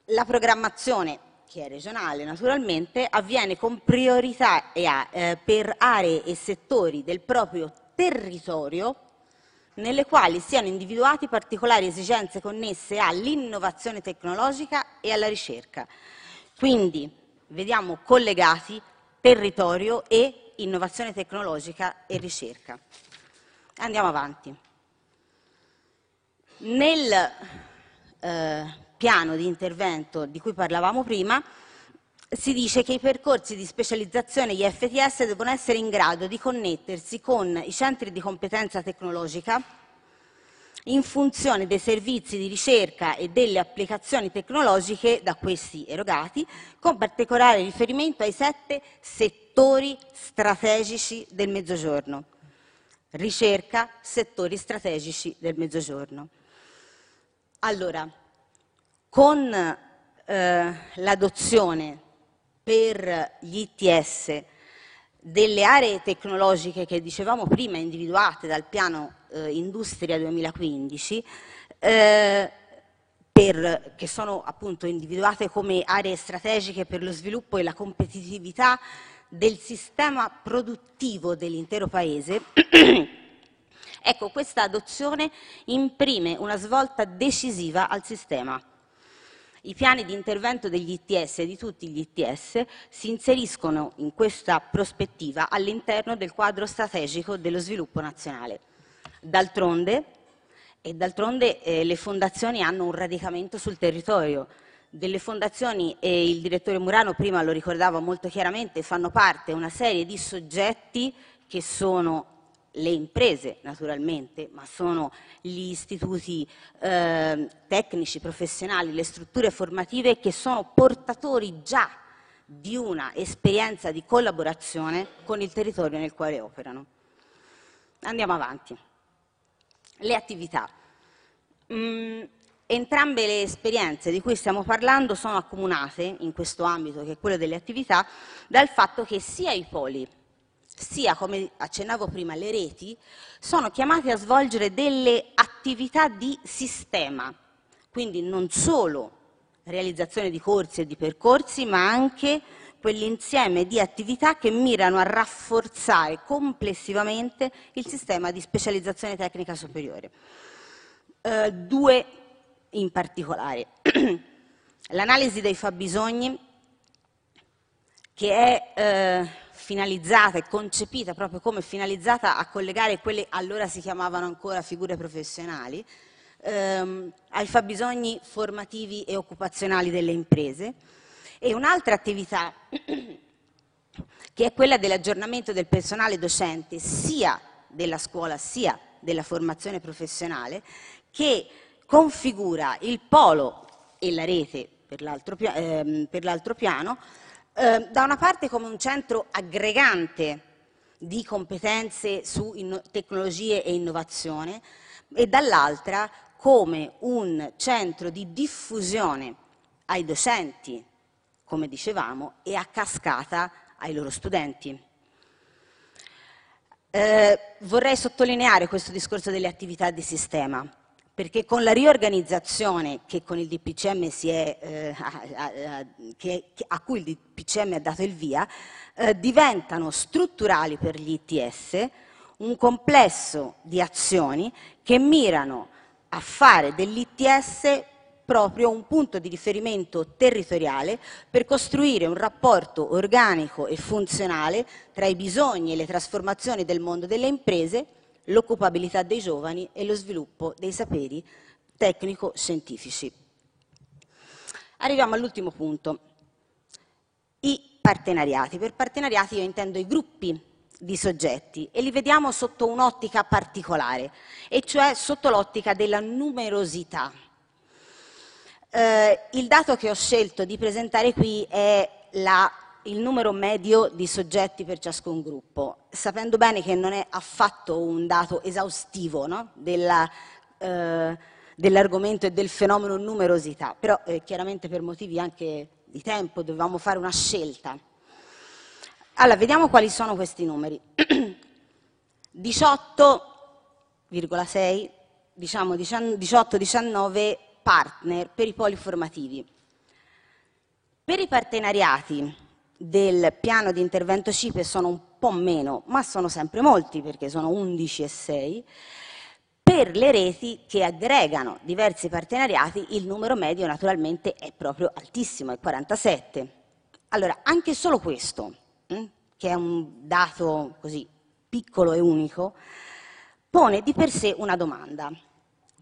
la programmazione che è regionale naturalmente, avviene con priorità eh, per aree e settori del proprio territorio nelle quali siano individuati particolari esigenze connesse all'innovazione tecnologica e alla ricerca. Quindi vediamo collegati territorio e innovazione tecnologica e ricerca. Andiamo avanti. Nel eh, piano di intervento di cui parlavamo prima, si dice che i percorsi di specializzazione, gli FTS, devono essere in grado di connettersi con i centri di competenza tecnologica in funzione dei servizi di ricerca e delle applicazioni tecnologiche da questi erogati, con particolare riferimento ai sette settori strategici del Mezzogiorno. Ricerca, settori strategici del Mezzogiorno. Allora, con eh, l'adozione per gli ITS delle aree tecnologiche che dicevamo prima individuate dal piano eh, Industria 2015, eh, per, che sono appunto individuate come aree strategiche per lo sviluppo e la competitività del sistema produttivo dell'intero paese, ecco questa adozione imprime una svolta decisiva al sistema. I piani di intervento degli ITS, e di tutti gli ITS, si inseriscono in questa prospettiva all'interno del quadro strategico dello sviluppo nazionale. D'altronde, eh, le fondazioni hanno un radicamento sul territorio, delle fondazioni, e il direttore Murano prima lo ricordava molto chiaramente, fanno parte una serie di soggetti che sono le imprese naturalmente, ma sono gli istituti eh, tecnici, professionali, le strutture formative che sono portatori già di una esperienza di collaborazione con il territorio nel quale operano. Andiamo avanti. Le attività. Mm, entrambe le esperienze di cui stiamo parlando sono accomunate in questo ambito, che è quello delle attività, dal fatto che sia i poli sia, come accennavo prima, le reti, sono chiamate a svolgere delle attività di sistema, quindi non solo realizzazione di corsi e di percorsi, ma anche quell'insieme di attività che mirano a rafforzare complessivamente il sistema di specializzazione tecnica superiore. Eh, due in particolare. L'analisi dei fabbisogni, che è eh, finalizzata e concepita proprio come finalizzata a collegare quelle allora si chiamavano ancora figure professionali ehm, ai fabbisogni formativi e occupazionali delle imprese e un'altra attività che è quella dell'aggiornamento del personale docente sia della scuola sia della formazione professionale che configura il polo e la rete per l'altro, ehm, per l'altro piano Ehm, da una parte come un centro aggregante di competenze su tecnologie e innovazione e dall'altra come un centro di diffusione ai docenti, come dicevamo, e a cascata ai loro studenti. Eh, vorrei sottolineare questo discorso delle attività di sistema perché con la riorganizzazione è, eh, a, a, che, a, cui il DPCM ha dato il via, eh, diventano strutturali per gli ITS un complesso di azioni che mirano a fare dell'ITS proprio un punto di riferimento territoriale per costruire un rapporto organico e funzionale tra i bisogni e le trasformazioni del mondo delle imprese l'occupabilità dei giovani e lo sviluppo dei saperi tecnico-scientifici. Arriviamo all'ultimo punto, i partenariati. Per partenariati io intendo i gruppi di soggetti e li vediamo sotto un'ottica particolare, e cioè sotto l'ottica della numerosità. Eh, il dato che ho scelto di presentare qui è la il numero medio di soggetti per ciascun gruppo, sapendo bene che non è affatto un dato esaustivo no? della, eh, dell'argomento e del fenomeno numerosità, però eh, chiaramente per motivi anche di tempo dovevamo fare una scelta. Allora, vediamo quali sono questi numeri. 18,6, diciamo 18-19 partner per i poli formativi. Per i partenariati del piano di intervento CIPE sono un po' meno, ma sono sempre molti perché sono 11 e 6, per le reti che aggregano diversi partenariati il numero medio naturalmente è proprio altissimo, è 47. Allora, anche solo questo, mm, che è un dato così piccolo e unico, pone di per sé una domanda.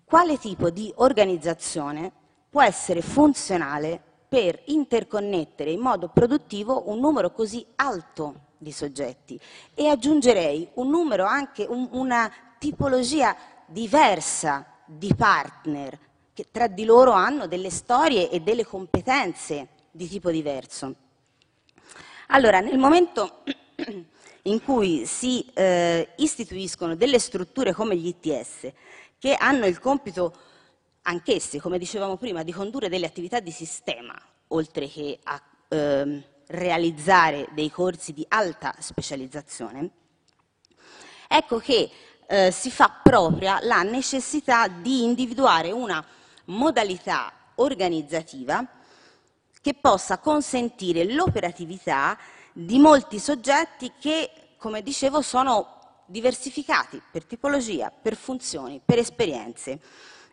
Quale tipo di organizzazione può essere funzionale per interconnettere in modo produttivo un numero così alto di soggetti e aggiungerei un numero anche, un, una tipologia diversa di partner che tra di loro hanno delle storie e delle competenze di tipo diverso. Allora, nel momento in cui si eh, istituiscono delle strutture come gli ITS che hanno il compito anch'essi, come dicevamo prima, di condurre delle attività di sistema, oltre che a ehm, realizzare dei corsi di alta specializzazione, ecco che eh, si fa propria la necessità di individuare una modalità organizzativa che possa consentire l'operatività di molti soggetti che, come dicevo, sono diversificati per tipologia, per funzioni, per esperienze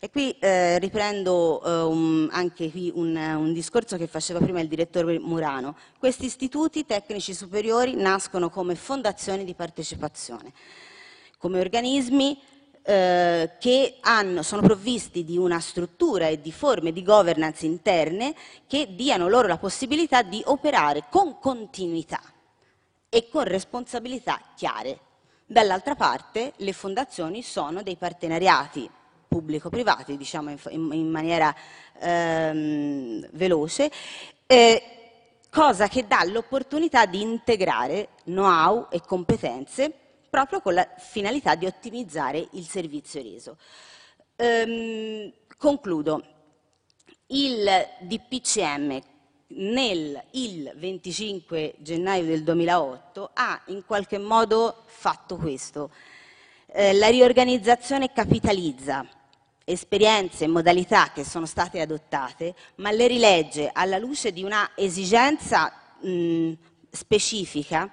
e qui eh, riprendo eh, un, anche qui un, un, discorso che faceva prima il direttore Murano. Questi istituti tecnici superiori nascono come fondazioni di partecipazione, come organismi eh, che hanno, sono provvisti di una struttura e di forme di governance interne che diano loro la possibilità di operare con continuità e con responsabilità chiare. Dall'altra parte le fondazioni sono dei partenariati pubblico-privati, diciamo in, in, in maniera ehm, veloce, eh, cosa che dà l'opportunità di integrare know-how e competenze proprio con la finalità di ottimizzare il servizio reso. Ehm, concludo. Il DPCM nel il 25 gennaio del 2008 ha in qualche modo fatto questo. Eh, la riorganizzazione capitalizza, esperienze e modalità che sono state adottate, ma le rilegge alla luce di una esigenza mh, specifica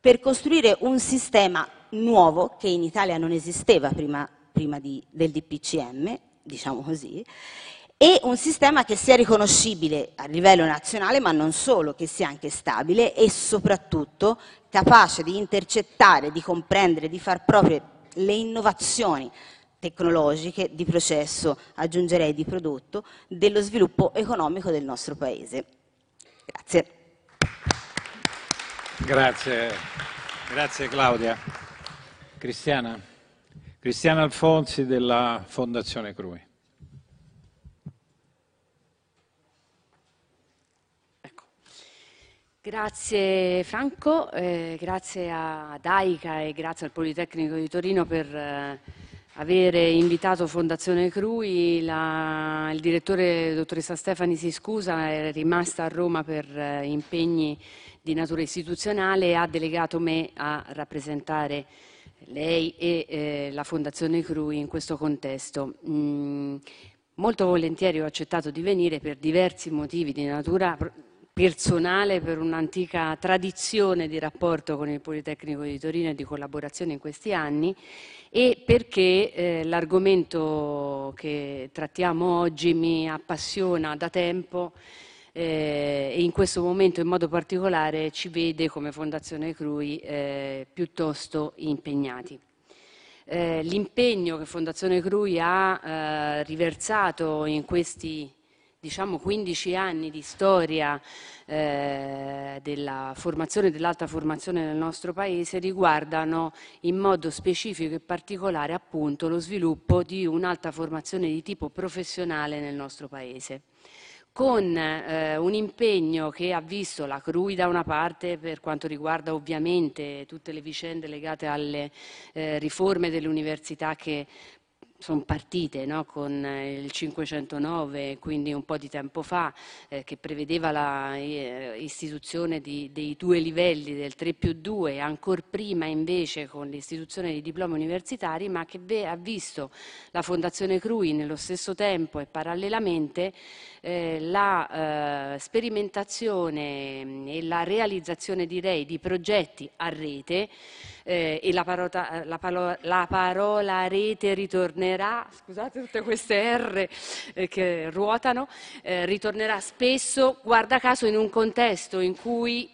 per costruire un sistema nuovo che in Italia non esisteva prima, prima di, del DPCM, diciamo così, e un sistema che sia riconoscibile a livello nazionale, ma non solo, che sia anche stabile e soprattutto capace di intercettare, di comprendere, di far proprie le innovazioni tecnologiche, di processo, aggiungerei di prodotto, dello sviluppo economico del nostro Paese. Grazie. Grazie, Grazie Claudia. Cristiana. Cristiana Alfonsi della Fondazione Crui. Ecco. Grazie Franco, eh, grazie a Daica e grazie al Politecnico di Torino per eh, avere invitato Fondazione Crui, la, il direttore dottoressa Stefani si scusa, è rimasta a Roma per eh, impegni di natura istituzionale e ha delegato me a rappresentare lei e eh, la Fondazione Crui in questo contesto. Mm, molto volentieri ho accettato di venire per diversi motivi di natura personale per un'antica tradizione di rapporto con il Politecnico di Torino e di collaborazione in questi anni e perché eh, l'argomento che trattiamo oggi mi appassiona da tempo eh, e in questo momento in modo particolare ci vede come Fondazione Crui eh, piuttosto impegnati. Eh, l'impegno che Fondazione Crui ha eh, riversato in questi diciamo 15 anni di storia eh, della formazione e dell'alta formazione nel nostro paese riguardano in modo specifico e particolare appunto lo sviluppo di un'alta formazione di tipo professionale nel nostro paese con eh, un impegno che ha visto la CRUI da una parte per quanto riguarda ovviamente tutte le vicende legate alle eh, riforme dell'università che sono partite no, con eh, il 509, quindi un po' di tempo fa, eh, che prevedeva l'istituzione eh, dei due livelli del 3 più 2, ancora prima invece con l'istituzione dei diplomi universitari, ma che ve, ha visto la Fondazione Crui nello stesso tempo e parallelamente eh, la eh, sperimentazione mm, e la realizzazione direi di progetti a rete eh, e la, parota, eh, la, palo, la, parola rete ritornerà, scusate tutte queste R eh, che ruotano, eh, ritornerà spesso, guarda caso, in un contesto in cui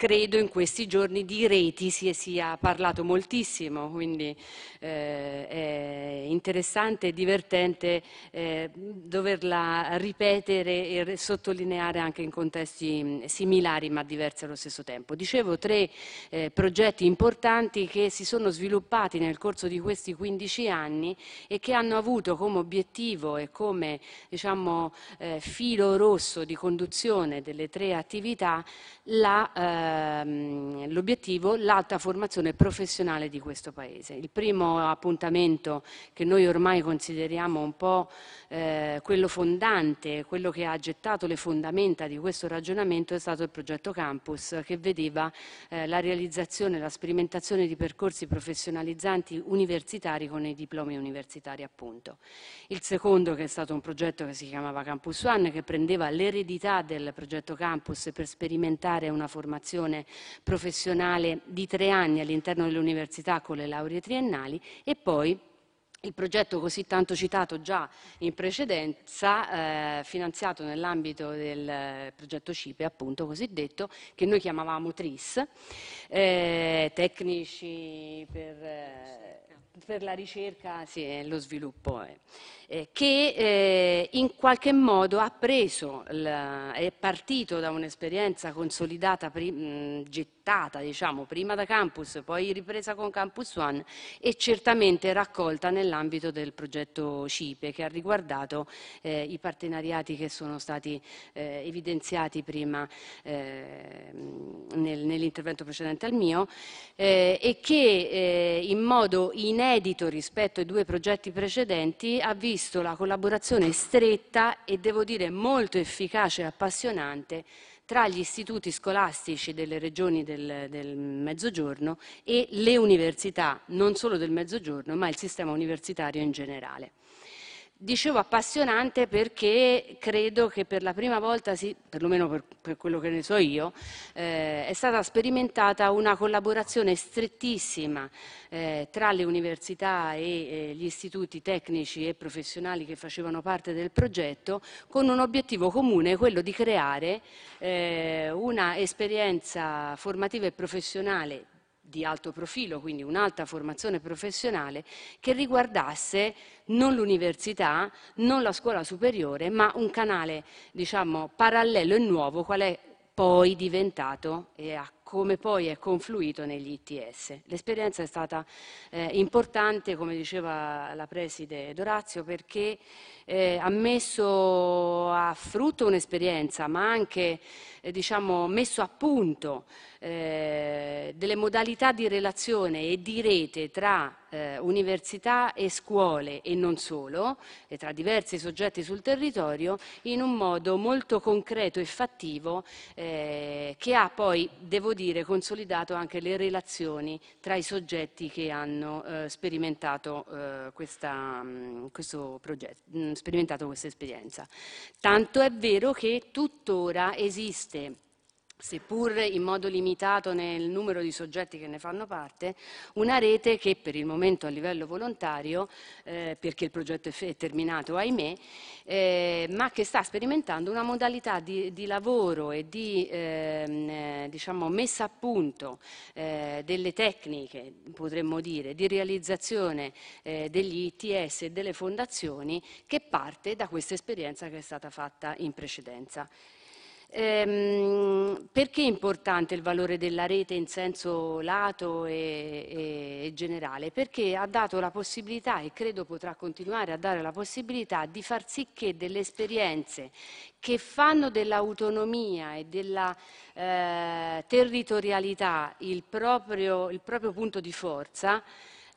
credo in questi giorni di reti si sia parlato moltissimo, quindi eh, è interessante e divertente eh, doverla ripetere e sottolineare anche in contesti similari ma diversi allo stesso tempo. Dicevo tre eh, progetti importanti che si sono sviluppati nel corso di questi 15 anni e che hanno avuto come obiettivo e come diciamo, eh, filo rosso di conduzione delle tre attività la eh, ehm, l'obiettivo l'alta formazione professionale di questo Paese. Il primo appuntamento che noi ormai consideriamo un po' Eh, quello fondante, quello che ha gettato le fondamenta di questo ragionamento è stato il progetto Campus che vedeva eh, la realizzazione, la sperimentazione di percorsi professionalizzanti universitari con i diplomi universitari appunto. Il secondo che è stato un progetto che si chiamava Campus One che prendeva l'eredità del progetto Campus per sperimentare una formazione professionale di tre anni all'interno dell'università con le lauree triennali e poi il progetto così tanto citato già in precedenza, eh, finanziato nell'ambito del progetto CIPE, appunto cosiddetto, che noi chiamavamo TRIS, eh, tecnici per... Eh, per la ricerca sì, e lo sviluppo, eh, eh che eh, in qualche modo ha preso, la, è partito da un'esperienza consolidata, mh, progettata, diciamo, prima da Campus, poi ripresa con Campus One e certamente raccolta nell'ambito del progetto CIPE che ha riguardato eh, i partenariati che sono stati eh, evidenziati prima eh, nel, nell'intervento precedente al mio eh, e che eh, in modo inedito rispetto ai due progetti precedenti ha visto la collaborazione stretta e devo dire molto efficace e appassionante tra gli istituti scolastici delle regioni del, del Mezzogiorno e le università, non solo del Mezzogiorno, ma il sistema universitario in generale dicevo appassionante perché credo che per la prima volta, sì, perlomeno per, per, quello che ne so io, eh, è stata sperimentata una collaborazione strettissima eh, tra le università e eh, gli istituti tecnici e professionali che facevano parte del progetto, con un obiettivo comune, quello di creare eh, una esperienza formativa e professionale di alto profilo, quindi un'alta formazione professionale, che riguardasse non l'università, non la scuola superiore, ma un canale, diciamo, parallelo e nuovo, qual è poi diventato e ha come poi è confluito negli ITS. L'esperienza è stata eh, importante, come diceva la preside Dorazio, perché eh, ha messo a frutto un'esperienza, ma anche eh, diciamo, messo a punto eh, delle modalità di relazione e di rete tra eh, università e scuole e non solo, e tra diversi soggetti sul territorio, in un modo molto concreto e fattivo eh, che ha poi, devo dire, consolidato anche le relazioni tra i soggetti che hanno eh, sperimentato, eh, questa, mm, progetto, mm, sperimentato questa esperienza. Tanto è vero che tuttora esiste esiste seppur in modo limitato nel numero di soggetti che ne fanno parte, una rete che per il momento a livello volontario, eh, perché il progetto è terminato ahimè, eh, ma che sta sperimentando una modalità di, di lavoro e di ehm, eh, diciamo messa a punto eh, delle tecniche, potremmo dire, di realizzazione eh, degli ITS e delle fondazioni che parte da questa esperienza che è stata fatta in precedenza. Ehm, perché è importante il valore della rete in senso lato e, e generale? Perché ha dato la possibilità, e credo potrà continuare a dare la possibilità, di far sì che delle esperienze che fanno dell'autonomia e della eh, territorialità il proprio, il proprio punto di forza,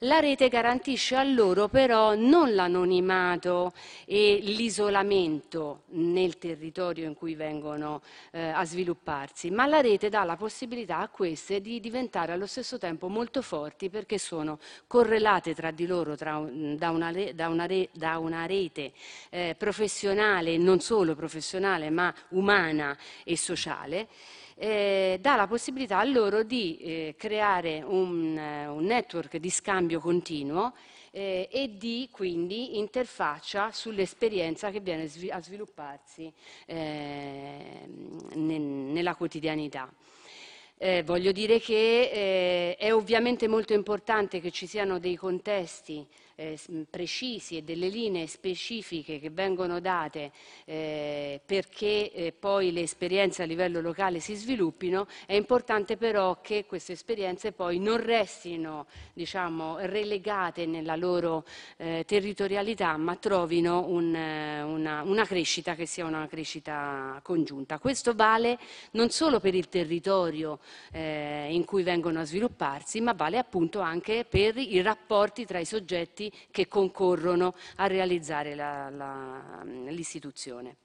la rete garantisce a loro però non l'anonimato e l'isolamento nel territorio in cui vengono eh, a svilupparsi, ma la rete dà la possibilità a queste di diventare allo stesso tempo molto forti perché sono correlate tra di loro tra, da, una, da, una re, da, una, rete eh, professionale, non solo professionale ma umana e sociale eh, dà la possibilità a loro di eh, creare un, eh, un, network di scambio continuo eh, e di quindi interfaccia sull'esperienza che viene a svilupparsi eh, ne, nella quotidianità. Eh, voglio dire che eh, è ovviamente molto importante che ci siano dei contesti eh, mm, precisi e delle linee specifiche che vengono date eh, perché eh, poi le esperienze a livello locale si sviluppino, è importante però che queste esperienze poi non restino diciamo, relegate nella loro eh, territorialità ma trovino un, eh, una, una crescita che sia una crescita congiunta. Questo vale non solo per il territorio eh, in cui vengono a svilupparsi ma vale appunto anche per i rapporti tra i soggetti che concorrono a realizzare l'istituzione.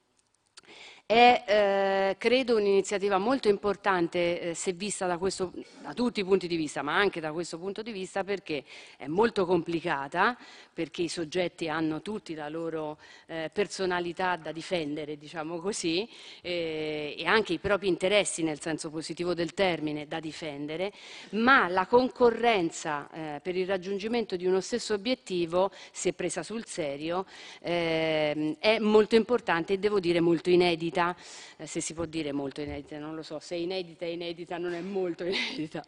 È eh, credo un'iniziativa molto importante eh, se vista da, questo, da, tutti i punti di vista, ma anche da questo punto di vista perché è molto complicata, perché i soggetti hanno tutti la loro eh, personalità da difendere, diciamo così, eh, e anche i propri interessi nel senso positivo del termine da difendere, ma la concorrenza eh, per il raggiungimento di uno stesso obiettivo, se presa sul serio, ehm, è molto importante e devo dire molto inedita inedita, eh, se si può dire molto inedita, non lo so, se inedita è inedita, non è molto inedita.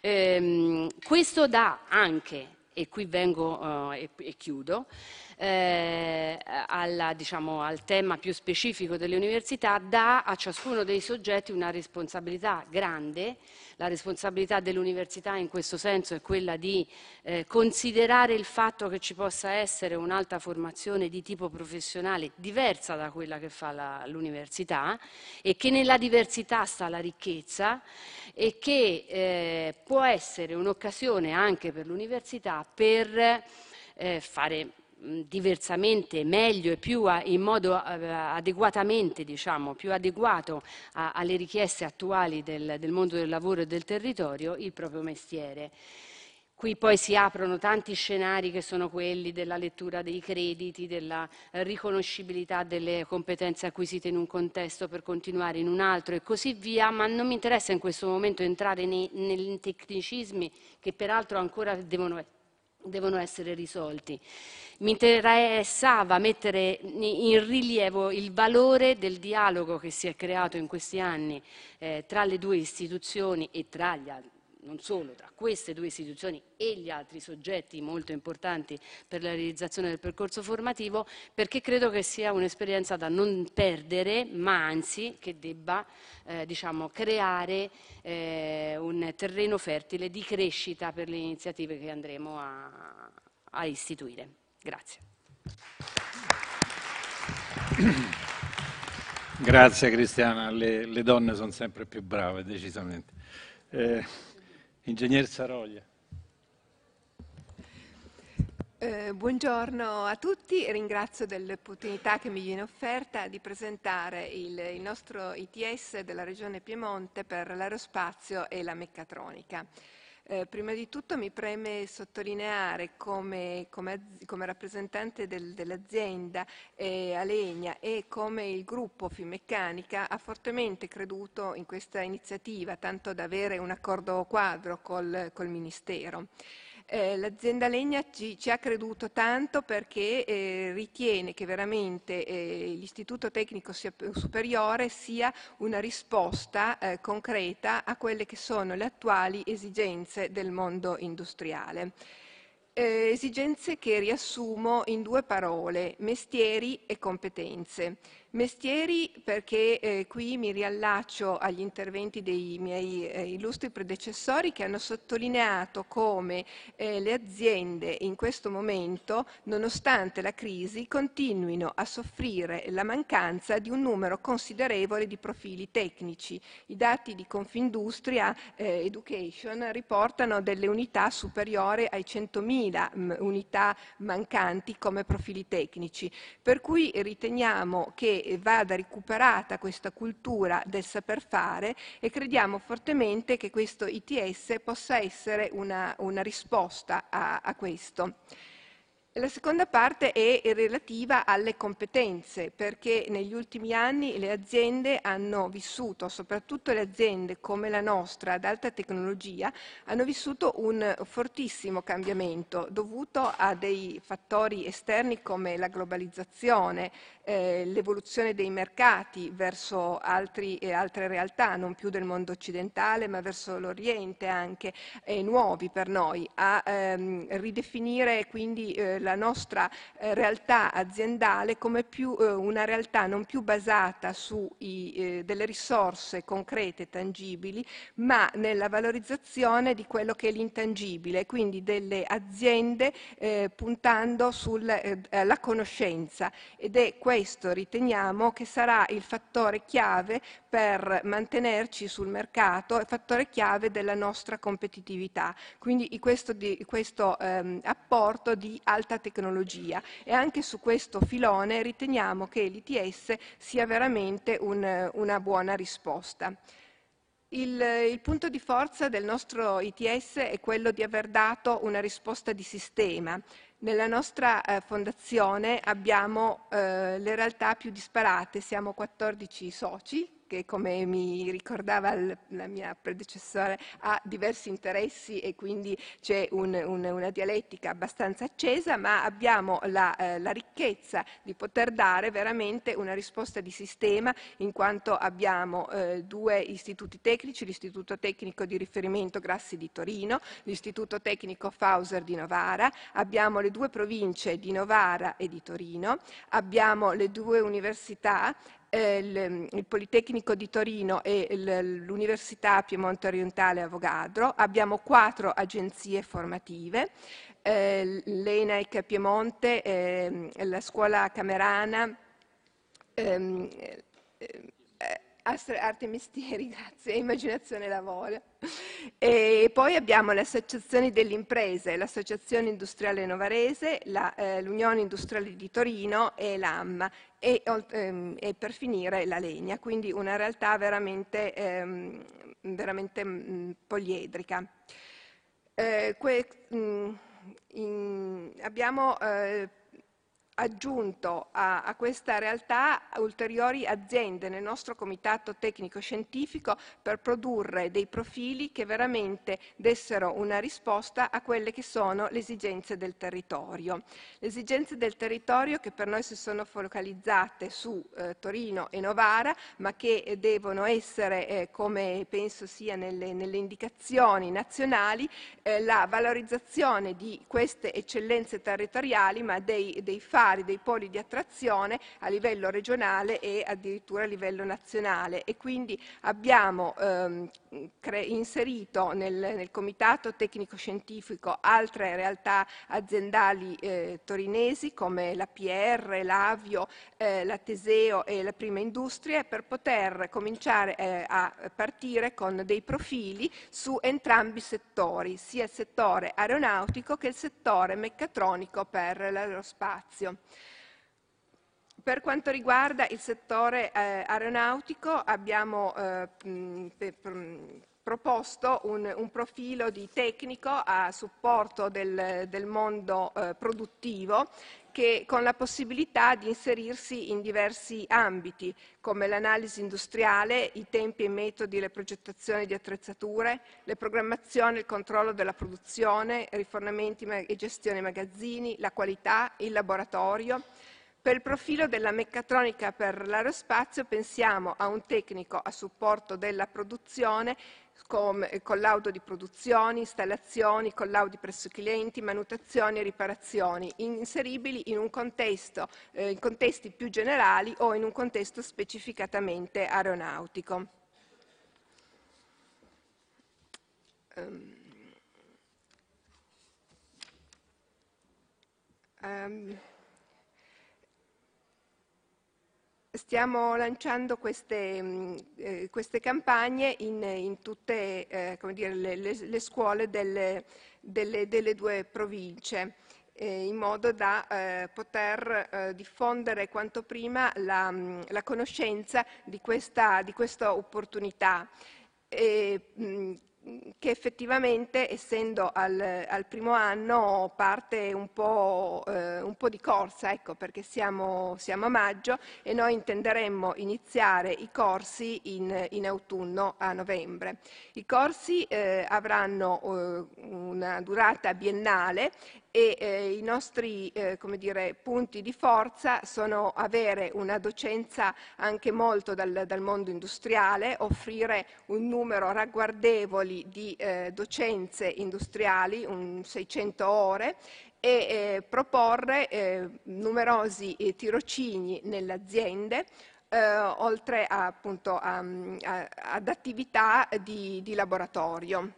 Ehm, questo dà anche, e qui vengo eh, e, e chiudo, eh, alla, diciamo, al tema più specifico delle università dà a ciascuno dei soggetti una responsabilità grande. La responsabilità dell'università in questo senso è quella di eh, considerare il fatto che ci possa essere un'alta formazione di tipo professionale diversa da quella che fa l'università e che nella diversità sta la ricchezza e che eh, può essere un'occasione anche per l'università per eh, fare diversamente, meglio e più in modo eh, adeguatamente, diciamo, più adeguato a, alle richieste attuali del, del mondo del lavoro e del territorio il proprio mestiere. Qui poi si aprono tanti scenari che sono quelli della lettura dei crediti, della eh, riconoscibilità delle competenze acquisite in un contesto per continuare in un altro e così via, ma non mi interessa in questo momento entrare nei, nei tecnicismi che peraltro ancora devono devono essere risolti. Mi interessava mettere in rilievo il valore del dialogo che si è creato in questi anni eh, tra le due istituzioni e tra gli altri non solo tra queste due istituzioni e gli altri soggetti molto importanti per la realizzazione del percorso formativo, perché credo che sia un'esperienza da non perdere, ma anzi che debba eh, diciamo, creare eh, un terreno fertile di crescita per le iniziative che andremo a, a istituire. Grazie. Grazie Cristiana, le, le donne sono sempre più brave, decisamente. Eh, Ingegner Saroglia. Eh, buongiorno a tutti, ringrazio dell'opportunità che mi viene offerta di presentare il, il nostro ITS della Regione Piemonte per l'aerospazio e la meccatronica. Eh, prima di tutto mi preme sottolineare come, come, come rappresentante del, dell'azienda eh, Alegna e come il gruppo Fimeccanica ha fortemente creduto in questa iniziativa, tanto da avere un accordo quadro col, col Ministero. Eh, L'azienda Legna ci, ci, ha creduto tanto perché eh, ritiene che veramente eh, l'istituto tecnico superiore sia una risposta eh, concreta a quelle che sono le attuali esigenze del mondo industriale. Eh, esigenze che riassumo in due parole, mestieri e competenze. Mestieri perché eh, qui mi riallaccio agli interventi dei miei eh, illustri predecessori che hanno sottolineato come eh, le aziende in questo momento, nonostante la crisi, continuino a soffrire la mancanza di un numero considerevole di profili tecnici. I dati di Confindustria eh, Education riportano delle unità superiori ai 100.000 mm, unità mancanti come profili tecnici, per cui riteniamo che vada recuperata questa cultura del saper fare e crediamo fortemente che questo ITS possa essere una, una risposta a, a questo. La seconda parte è relativa alle competenze, perché negli ultimi anni le aziende hanno vissuto, soprattutto le aziende come la nostra ad alta tecnologia, hanno vissuto un fortissimo cambiamento dovuto a dei fattori esterni come la globalizzazione, eh, l'evoluzione dei mercati verso altri, eh, altre realtà, non più del mondo occidentale, ma verso l'Oriente anche, eh, nuovi per noi, a ehm, ridefinire quindi eh, la nostra eh, realtà aziendale come più eh, una realtà non più basata su i, delle risorse concrete, tangibili, ma nella valorizzazione di quello che è l'intangibile, quindi delle aziende puntando sulla conoscenza ed è questo questo riteniamo che sarà il fattore chiave per mantenerci sul mercato, il fattore chiave della nostra competitività, quindi questo, di, questo ehm, apporto di alta tecnologia. E anche su questo filone riteniamo che l'ITS sia veramente un, una buona risposta. Il, il, punto di forza del nostro ITS è quello di aver dato una risposta di sistema, nella nostra eh, fondazione abbiamo eh, le realtà più disparate, siamo 14 soci che come mi ricordava la mia predecessore ha diversi interessi e quindi c'è un, un, una dialettica abbastanza accesa, ma abbiamo la, eh, la, ricchezza di poter dare veramente una risposta di sistema in quanto abbiamo eh, due istituti tecnici, l'Istituto Tecnico di riferimento Grassi di Torino, l'Istituto Tecnico Fauser di Novara, abbiamo le due province di Novara e di Torino, abbiamo le due università eh, il, mm, il Politecnico di Torino e l'Università Piemonte Orientale Avogadro, abbiamo quattro agenzie formative, eh, l'ENAIC Piemonte, eh, la Scuola Camerana, ehm, eh, arte e mestieri, grazie, immaginazione e lavoro. E poi abbiamo le associazioni delle imprese, l'Associazione Industriale Novarese, eh, l'Unione eh, Industriale di Torino e l'AMMA e, ehm, e, per finire la legna, quindi una realtà veramente, ehm, veramente mh, mm, poliedrica. Eh, mm, in, abbiamo eh, aggiunto a, a, questa realtà ulteriori aziende nel nostro comitato tecnico-scientifico per produrre dei profili che veramente dessero una risposta a quelle che sono le esigenze del territorio. Le esigenze del territorio che per noi si sono focalizzate su eh, Torino e Novara, ma che eh, devono essere, eh, come penso sia nelle, nelle indicazioni nazionali, eh, la valorizzazione di queste eccellenze territoriali, ma dei, dei fatti particolari dei poli di attrazione a livello regionale e addirittura a livello nazionale e quindi abbiamo ehm, inserito nel, nel comitato tecnico-scientifico altre realtà aziendali eh, torinesi come la PR, l'Avio, eh, la Teseo e la Prima Industria per poter cominciare eh, a partire con dei profili su entrambi i settori, sia il settore aeronautico che il settore meccatronico per l'aerospazio. Per quanto riguarda il settore eh, aeronautico abbiamo eh, proposto un, un, profilo di tecnico a supporto del, del mondo eh, produttivo che, con la possibilità di inserirsi in diversi ambiti, come l'analisi industriale, i tempi e i metodi, le progettazioni di attrezzature, le programmazioni, il controllo della produzione, rifornimenti e gestione dei magazzini, la qualità, il laboratorio. Per il profilo della meccatronica per l'aerospazio pensiamo a un tecnico a supporto della produzione collaudo di produzioni, installazioni, collaudi presso clienti, manutenzioni e riparazioni, inseribili in, contesto, eh, in contesti più generali o in un contesto specificatamente aeronautico. Um. Um. Stiamo lanciando queste, mm, eh, queste campagne in, in tutte eh, dire, le, le, scuole delle, delle, delle due province eh, in modo da eh, poter diffondere quanto prima la, mm, la conoscenza di questa, di questa opportunità. E, mm, che effettivamente, essendo al, al primo anno, parte un po', eh, un po', di corsa, ecco, perché siamo, siamo a maggio e noi intenderemmo iniziare i corsi in, in autunno a novembre. I corsi eh, avranno eh, una durata biennale e eh, i nostri eh, come dire, punti di forza sono avere una docenza anche molto dal, dal mondo industriale, offrire un numero ragguardevoli di eh, docenze industriali, un 600 ore, e eh, proporre eh, numerosi eh, tirocini nelle aziende, oltre a, appunto, a, a, ad attività di, di laboratorio.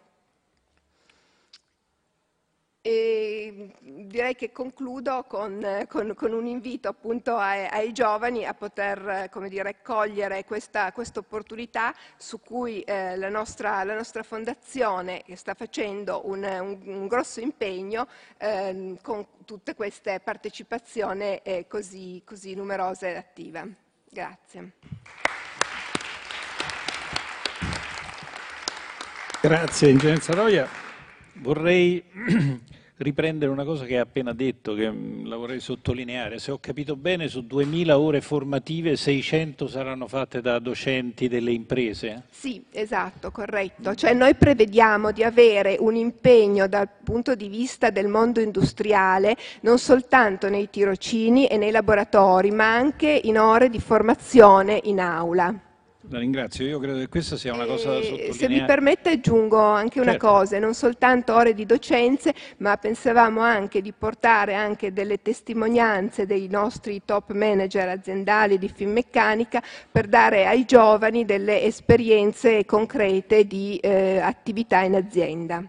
E direi che concludo con, con, con un invito appunto ai, ai, giovani a poter come dire, cogliere questa quest opportunità su cui eh, la, nostra, la, nostra, fondazione sta facendo un, un, un grosso impegno eh, con tutte queste partecipazioni eh, così, così numerose ed attive. Grazie. Grazie Ingegneria Roia. Vorrei riprendere una cosa che ha appena detto, che mm, la vorrei sottolineare. Se ho capito bene, su 2.000 ore formative 600 saranno fatte da docenti delle imprese? Sì, esatto, corretto. Cioè noi prevediamo di avere un impegno dal punto di vista del mondo industriale, non soltanto nei tirocini e nei laboratori, ma anche in ore di formazione in aula. La ringrazio, io credo che questa sia una cosa da eh, sottolineare. Se mi permette aggiungo anche certo. una cosa, non soltanto ore di docenze, ma pensavamo anche di portare anche delle testimonianze dei nostri top manager aziendali di Finmeccanica per dare ai giovani delle esperienze concrete di eh, attività in azienda.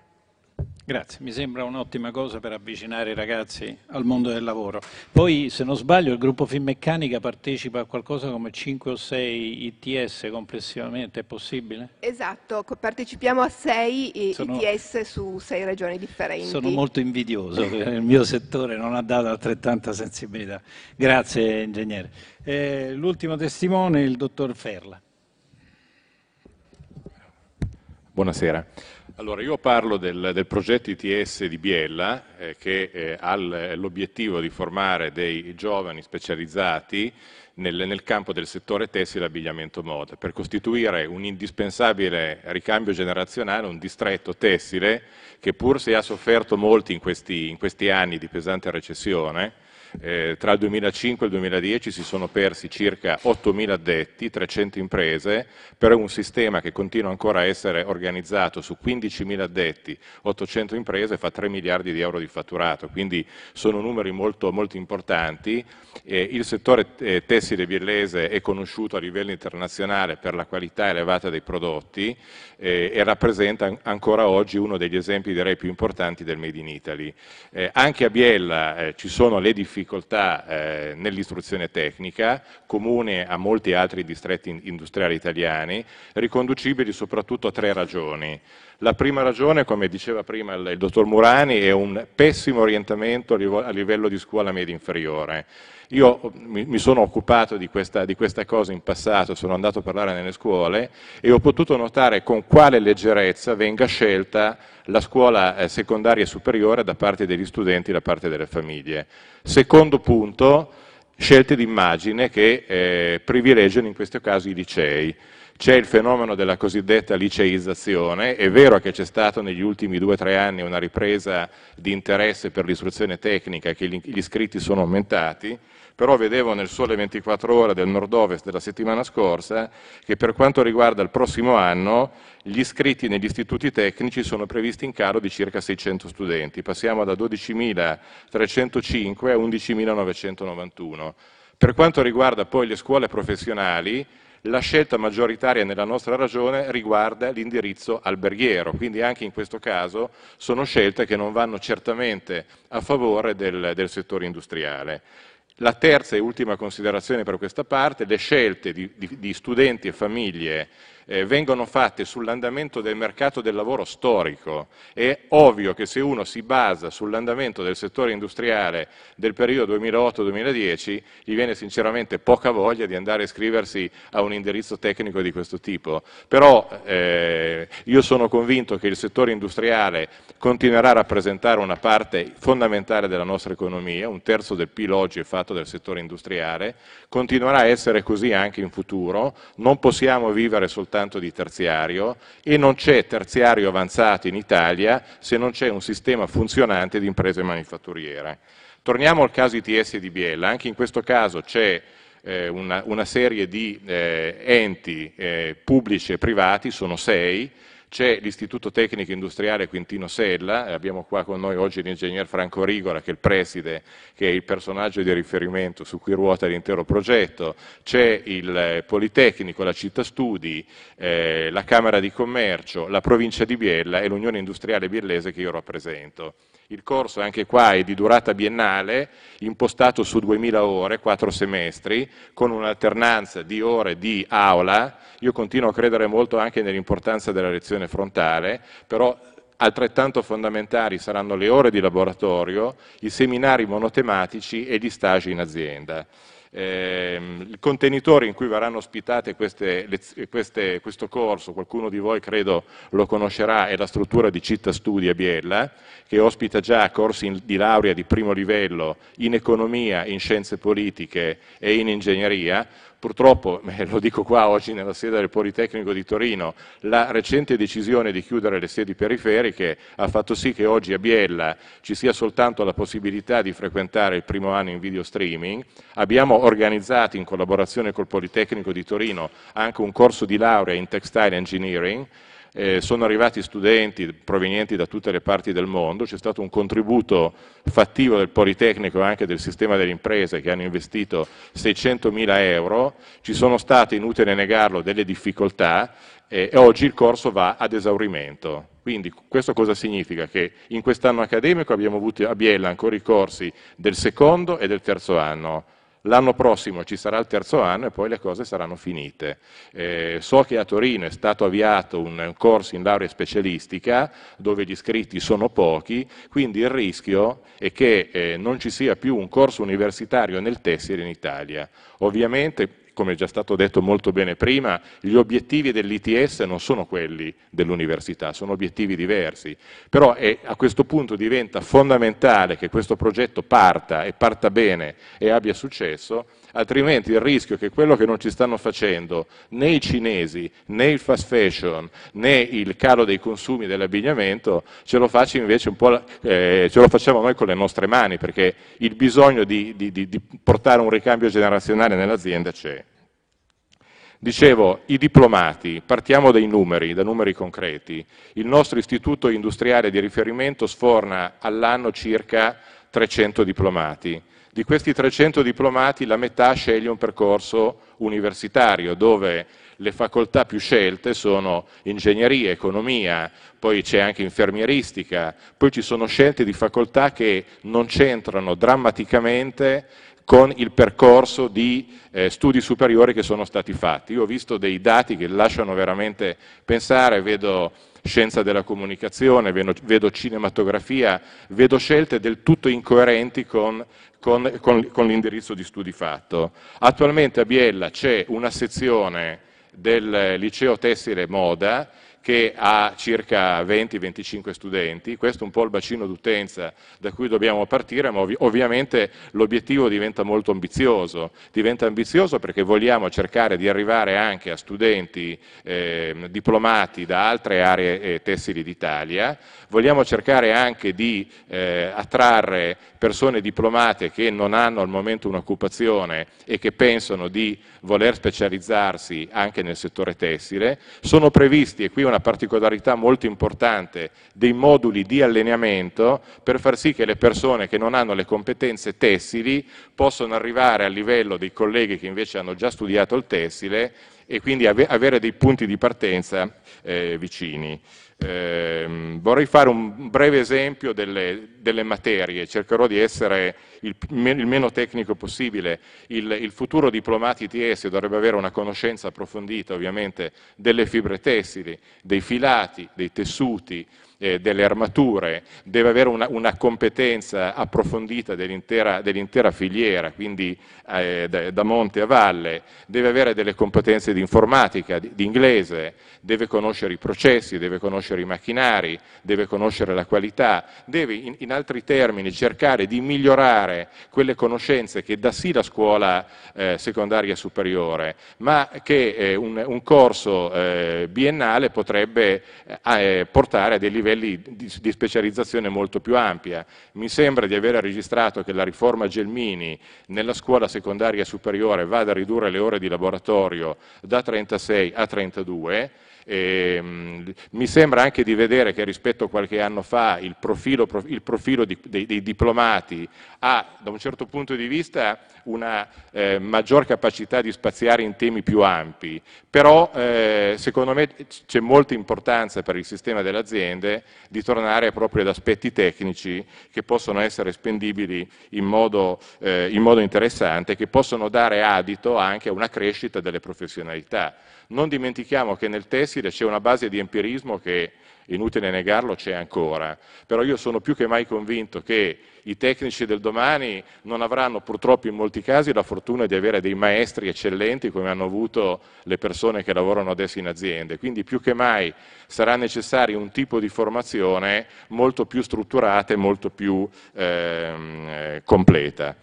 Grazie, mi sembra un'ottima cosa per avvicinare i ragazzi al mondo del lavoro. Poi, se non sbaglio, il gruppo Finmeccanica partecipa a qualcosa come 5 o 6 ITS complessivamente, è possibile? Esatto, partecipiamo a 6 sono, ITS su 6 regioni differenti. Sono molto invidioso, eh, il mio settore non ha dato altrettanta sensibilità. Grazie, ingegnere. Eh, l'ultimo testimone è il dottor Ferla. Buonasera. Allora, io parlo del, del progetto ITS di Biella, eh, che eh, ha l'obiettivo di formare dei giovani specializzati nel, nel campo del settore tessile e abbigliamento moda, per costituire un indispensabile ricambio generazionale, un distretto tessile che pur se ha sofferto molti in questi, in questi anni di pesante recessione, eh, tra il 2005 e il 2010 si sono persi circa 8.000 addetti, 300 imprese, per un sistema che continua ancora a essere organizzato su 15.000 addetti, 800 imprese, fa 3 miliardi di euro di fatturato, quindi sono numeri molto, molto importanti. Eh, il settore eh, tessile biellese è conosciuto a livello internazionale per la qualità elevata dei prodotti eh, e rappresenta ancora oggi uno degli esempi direi più importanti del Made in Italy. Eh, anche a Biella eh, ci sono le difficoltà difficoltà eh, nell'istruzione tecnica, comune a molti altri distretti industriali italiani, riconducibili soprattutto a tre ragioni. La prima ragione, come diceva prima il, il dottor Murani, è un pessimo orientamento a livello di scuola media inferiore. Io eh, mi, sono occupato di questa, di questa cosa in passato, sono andato a parlare nelle scuole e ho potuto notare con quale leggerezza venga scelta la scuola eh, secondaria e superiore da parte degli studenti e da parte delle famiglie. Secondo punto, scelte di immagine che eh, privilegiano in questo caso i licei. C'è il fenomeno della cosiddetta liceizzazione, è vero che c'è stata negli ultimi due o tre anni una ripresa di interesse per l'istruzione tecnica, che gli iscritti sono aumentati, però vedevo nel sole 24 ore del nord-ovest della settimana scorsa eh, che per quanto riguarda il prossimo anno gli iscritti negli istituti tecnici sono previsti in calo di circa 600 studenti, passiamo da 12.305 a 11.991. Per quanto riguarda poi le scuole professionali, la scelta maggioritaria nella nostra ragione riguarda l'indirizzo alberghiero, quindi anche in questo caso sono scelte che non vanno certamente a favore del, del settore industriale. La terza e ultima considerazione per questa parte, le scelte di, di, di studenti e famiglie eh, vengono fatte sull'andamento del mercato del lavoro storico. È ovvio che se uno si basa sull'andamento del settore industriale del periodo 2008-2010, gli viene sinceramente poca voglia di andare a iscriversi a un indirizzo tecnico di questo tipo. Però eh, io sono convinto che il settore industriale continuerà a rappresentare una parte fondamentale della nostra economia, un terzo del PIL oggi è fatto del settore industriale, continuerà a essere così anche in futuro, non possiamo vivere soltanto soltanto di terziario e non c'è terziario avanzato in Italia se non c'è un sistema funzionante di imprese manifatturiere. Torniamo al caso ITS di Biella, anche in questo caso c'è eh, una, una, serie di eh, enti eh, pubblici e privati, sono sei, c'è l'Istituto Tecnico Industriale Quintino Sella, abbiamo qua con noi oggi l'ingegner Franco Rigola che è il preside, che è il personaggio di riferimento su cui ruota l'intero progetto, c'è il eh, Politecnico, la Città Studi, eh, la Camera di Commercio, la provincia di Biella e l'Unione Industriale Biellese che io rappresento. Il corso anche qua è di durata biennale, impostato su 2000 ore, 4 semestri, con un'alternanza di ore di aula. Io continuo a credere molto anche nell'importanza della lezione frontale, però altrettanto fondamentali saranno le ore di laboratorio, i seminari monotematici e gli stagi in azienda il ehm, contenitore in cui verranno ospitate queste, queste, questo corso, qualcuno di voi credo lo conoscerà, è la struttura di Città Studi a Biella, che ospita già corsi di laurea di primo livello in economia, in scienze politiche e in ingegneria, Purtroppo, eh, lo dico qua oggi nella sede del Politecnico di Torino, la recente decisione di chiudere le sedi periferiche ha fatto sì che oggi a Biella ci sia soltanto la possibilità di frequentare il primo anno in video streaming. Abbiamo organizzato in collaborazione col Politecnico di Torino anche un corso di laurea in textile engineering eh, sono arrivati studenti provenienti da tutte le parti del mondo, c'è stato un contributo fattivo del Politecnico e anche del sistema delle imprese che hanno investito 600 mila euro, ci sono state, inutile negarlo, delle difficoltà eh, e oggi il corso va ad esaurimento. Quindi questo cosa significa? Che in quest'anno accademico abbiamo avuto a Biella ancora i corsi del secondo e del terzo anno, l'anno prossimo ci sarà il terzo anno e poi le cose saranno finite. Eh, so che a Torino è stato avviato un, corso in laurea specialistica dove gli iscritti sono pochi, quindi il rischio è che eh, non ci sia più un corso universitario nel tessile in Italia. Ovviamente come già stato detto molto bene prima, gli obiettivi dell'ITS non sono quelli dell'università, sono obiettivi diversi. Però è, eh, a questo punto diventa fondamentale che questo progetto parta e parta bene e abbia successo altrimenti il rischio è che quello che non ci stanno facendo né i cinesi, né il fast fashion, né il calo dei consumi dell'abbigliamento, ce lo, eh, ce lo facciamo noi con le nostre mani, perché il bisogno di, di, di, di portare un ricambio generazionale nell'azienda c'è. Dicevo, i diplomati, partiamo dai numeri, da numeri concreti. Il nostro istituto industriale di riferimento sforna all'anno circa 300 diplomati. Di questi 300 diplomati la metà sceglie un percorso universitario dove le facoltà più scelte sono ingegneria, economia, poi c'è anche infermieristica, poi ci sono scelte di facoltà che non c'entrano drammaticamente con il percorso di eh, studi superiori che sono stati fatti. Io ho visto dei dati che lasciano veramente pensare, vedo scienza della comunicazione, vedo, vedo cinematografia, vedo scelte del tutto incoerenti con, con, con, con l'indirizzo di studi fatto. Attualmente a Biella c'è una sezione del liceo tessile moda che ha circa 20-25 studenti, questo è un po' il bacino d'utenza da cui dobbiamo partire, ma ov- ovviamente l'obiettivo diventa molto ambizioso, diventa ambizioso perché vogliamo cercare di arrivare anche a studenti eh, diplomati da altre aree eh, tessili d'Italia, vogliamo cercare anche di eh, attrarre persone diplomate che non hanno al momento un'occupazione e che pensano di voler specializzarsi anche nel settore tessile. Sono previsti, e qui è una particolarità molto importante, dei moduli di allineamento per far sì che le persone che non hanno le competenze tessili possano arrivare al livello dei colleghi che invece hanno già studiato il tessile e quindi avere dei punti di partenza eh, vicini. Eh, vorrei fare un breve esempio delle, delle materie, cercherò di essere il, il meno tecnico possibile. Il, il, futuro diplomati ITS dovrebbe avere una conoscenza approfondita ovviamente delle fibre tessili, dei filati, dei tessuti, eh, delle armature, deve avere una, una competenza approfondita dell'intera, dell'intera filiera, quindi eh, da, da, monte a valle, deve avere delle competenze di informatica, di, di inglese, deve conoscere i processi, deve conoscere i macchinari, deve conoscere la qualità, deve in, in altri termini cercare di migliorare quelle conoscenze che da sì la scuola eh, secondaria superiore, ma che eh, un, un, corso eh, biennale potrebbe eh, portare a dei livelli livelli di, di, specializzazione molto più ampia. Eh. Mi sembra di aver registrato che la riforma Gelmini nella scuola secondaria superiore vada a ridurre le ore di laboratorio da 36 a 32, e, ehm, mi sembra anche di vedere che rispetto a qualche anno fa il profilo, il profilo di, dei, dei, diplomati ha, da un certo punto di vista, una eh, maggior capacità di spaziare in temi più ampi, però eh, secondo me c'è molta importanza per il sistema delle aziende di tornare proprio ad aspetti tecnici che possono essere spendibili in modo, eh, in modo interessante, che possono dare adito anche a una crescita delle professionalità. Non dimentichiamo che nel tessile c'è una base di empirismo che, inutile negarlo, c'è ancora, però io sono più che mai convinto che i tecnici del domani non avranno purtroppo in molti casi la fortuna di avere dei maestri eccellenti come hanno avuto le persone che lavorano adesso in aziende. Quindi più che mai sarà necessario un tipo di formazione molto più strutturata e molto più ehm, eh, completa.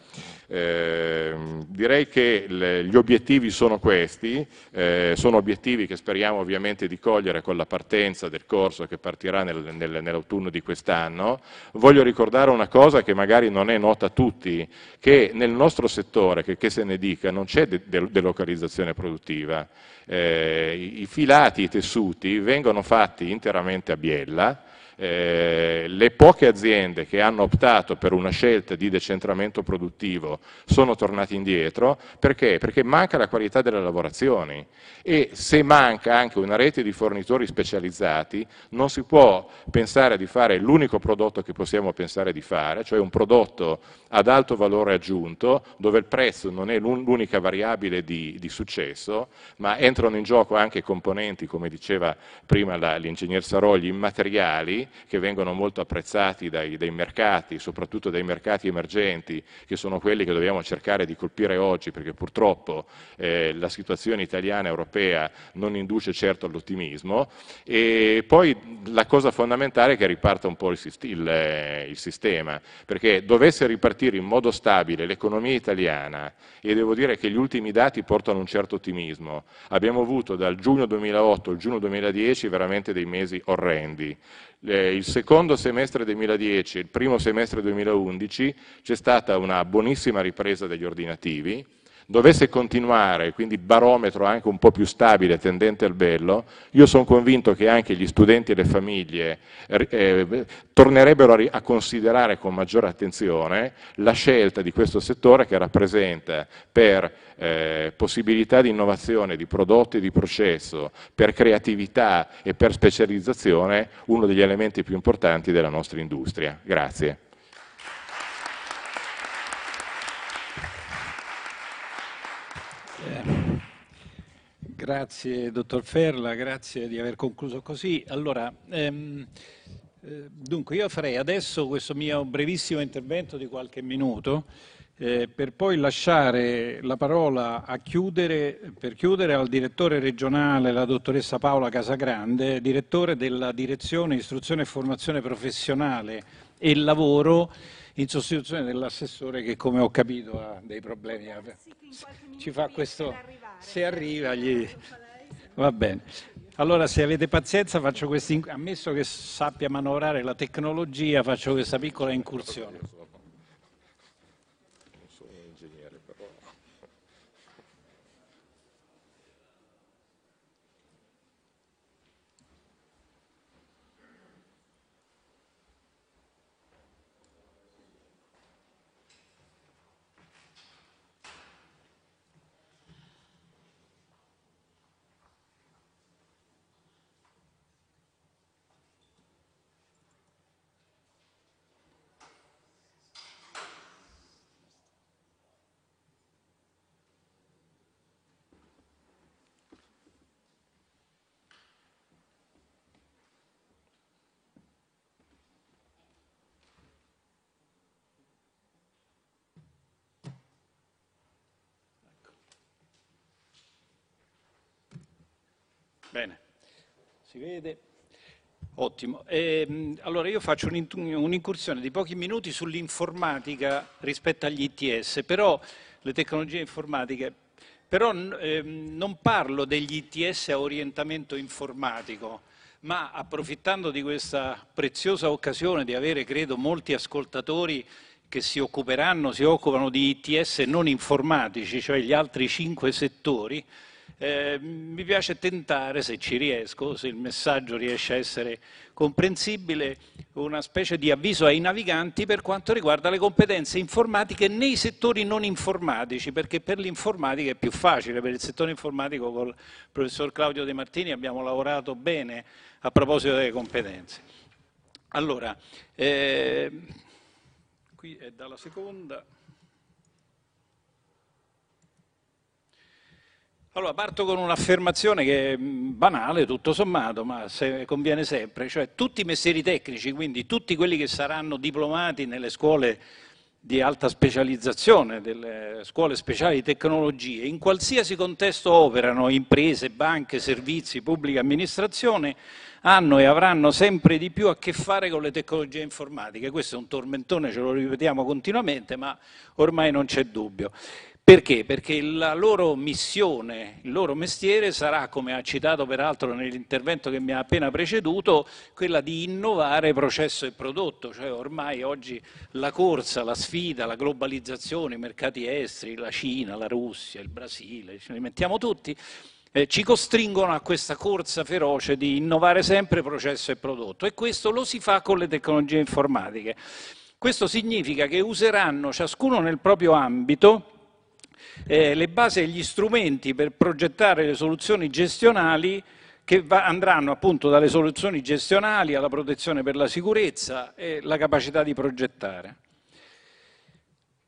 Eh, direi che le, gli obiettivi sono questi, eh, sono obiettivi che speriamo ovviamente di cogliere con la partenza del corso che partirà nel, nel, nell'autunno di quest'anno. Voglio ricordare una cosa che magari non è nota a tutti, che nel nostro settore, che, che se ne dica, non c'è de- de- delocalizzazione produttiva. Eh, I filati, i tessuti vengono fatti interamente a Biella, eh, le poche aziende che hanno optato per una scelta di decentramento produttivo sono tornate indietro perché? Perché manca la qualità delle lavorazioni e se manca anche una rete di fornitori specializzati non si può pensare di fare l'unico prodotto che possiamo pensare di fare, cioè un prodotto ad alto valore aggiunto dove il prezzo non è l'unica variabile di, di successo, ma entrano in gioco anche componenti, come diceva prima la, l'ingegner Sarogli, immateriali che vengono molto apprezzati dai, dai, mercati, soprattutto dai mercati emergenti, che sono quelli che dobbiamo cercare di colpire oggi, perché purtroppo eh, la situazione italiana e europea non induce certo all'ottimismo. E poi la cosa fondamentale è che riparta un po' il, il, eh, il sistema, perché dovesse ripartire in modo stabile l'economia italiana, e devo dire che gli ultimi dati portano un certo ottimismo, abbiamo avuto dal giugno 2008 al giugno 2010 veramente dei mesi orrendi il secondo semestre 2010 e il primo semestre 2011 c'è stata una buonissima ripresa degli ordinativi, dovesse continuare, quindi barometro anche un po' più stabile, tendente al bello, io sono convinto che anche gli studenti e le famiglie eh, tornerebbero a, a considerare con maggiore attenzione la scelta di questo settore che rappresenta per eh, possibilità di innovazione di prodotti e di processo, per creatività e per specializzazione uno degli elementi più importanti della nostra industria. Grazie. grazie dottor Ferla, grazie di aver concluso così. Allora, ehm, eh, dunque io farei adesso questo mio brevissimo intervento di qualche minuto eh, per poi lasciare la parola a chiudere, per chiudere al direttore regionale, la dottoressa Paola Casagrande, direttore della Direzione Istruzione e Formazione Professionale e Lavoro in sostituzione dell'assessore che come ho capito ha dei problemi. Ci fa questo, se arriva gli... Va bene. Allora se avete pazienza faccio questo ammesso che sappia manovrare la tecnologia, faccio questa piccola incursione. Bene, si vede? Ottimo. E, ehm, allora io faccio un'incursione di pochi minuti sull'informatica rispetto agli ITS, però le tecnologie informatiche, però ehm, non parlo degli ITS a orientamento informatico, ma approfittando di questa preziosa occasione di avere, credo, molti ascoltatori che si occuperanno, si occupano di ITS non informatici, cioè gli altri cinque settori, eh, mi piace tentare, se ci riesco, se il messaggio riesce a essere comprensibile, una specie di avviso ai naviganti per quanto riguarda le competenze informatiche nei settori non informatici, perché per l'informatica è più facile, per il settore informatico con il professor Claudio De Martini abbiamo lavorato bene a proposito delle competenze. Allora, eh, qui è dalla seconda... Allora, parto con un'affermazione che è mm, banale, tutto sommato, ma se conviene sempre, cioè tutti i mestieri tecnici, quindi tutti quelli che saranno diplomati nelle scuole di alta specializzazione, delle scuole speciali di tecnologie, in qualsiasi contesto operano imprese, banche, servizi, pubblica amministrazione, hanno e avranno sempre di più a che fare con le tecnologie informatiche. Questo è un tormentone, ce lo ripetiamo continuamente, ma ormai non c'è dubbio. Perché? Perché la loro missione, il loro mestiere sarà, come ha citato peraltro nell'intervento che mi ha appena preceduto, quella di innovare processo e prodotto, cioè ormai oggi la corsa, la sfida, la globalizzazione, i mercati esteri, la Cina, la Russia, il Brasile, ce li mettiamo tutti, eh, ci costringono a questa corsa feroce di innovare sempre processo e prodotto e questo lo si fa con le tecnologie informatiche. Questo significa che useranno ciascuno nel proprio ambito eh, le basi e gli strumenti per progettare le soluzioni gestionali che va, andranno appunto dalle soluzioni gestionali alla protezione per la sicurezza e la capacità di progettare.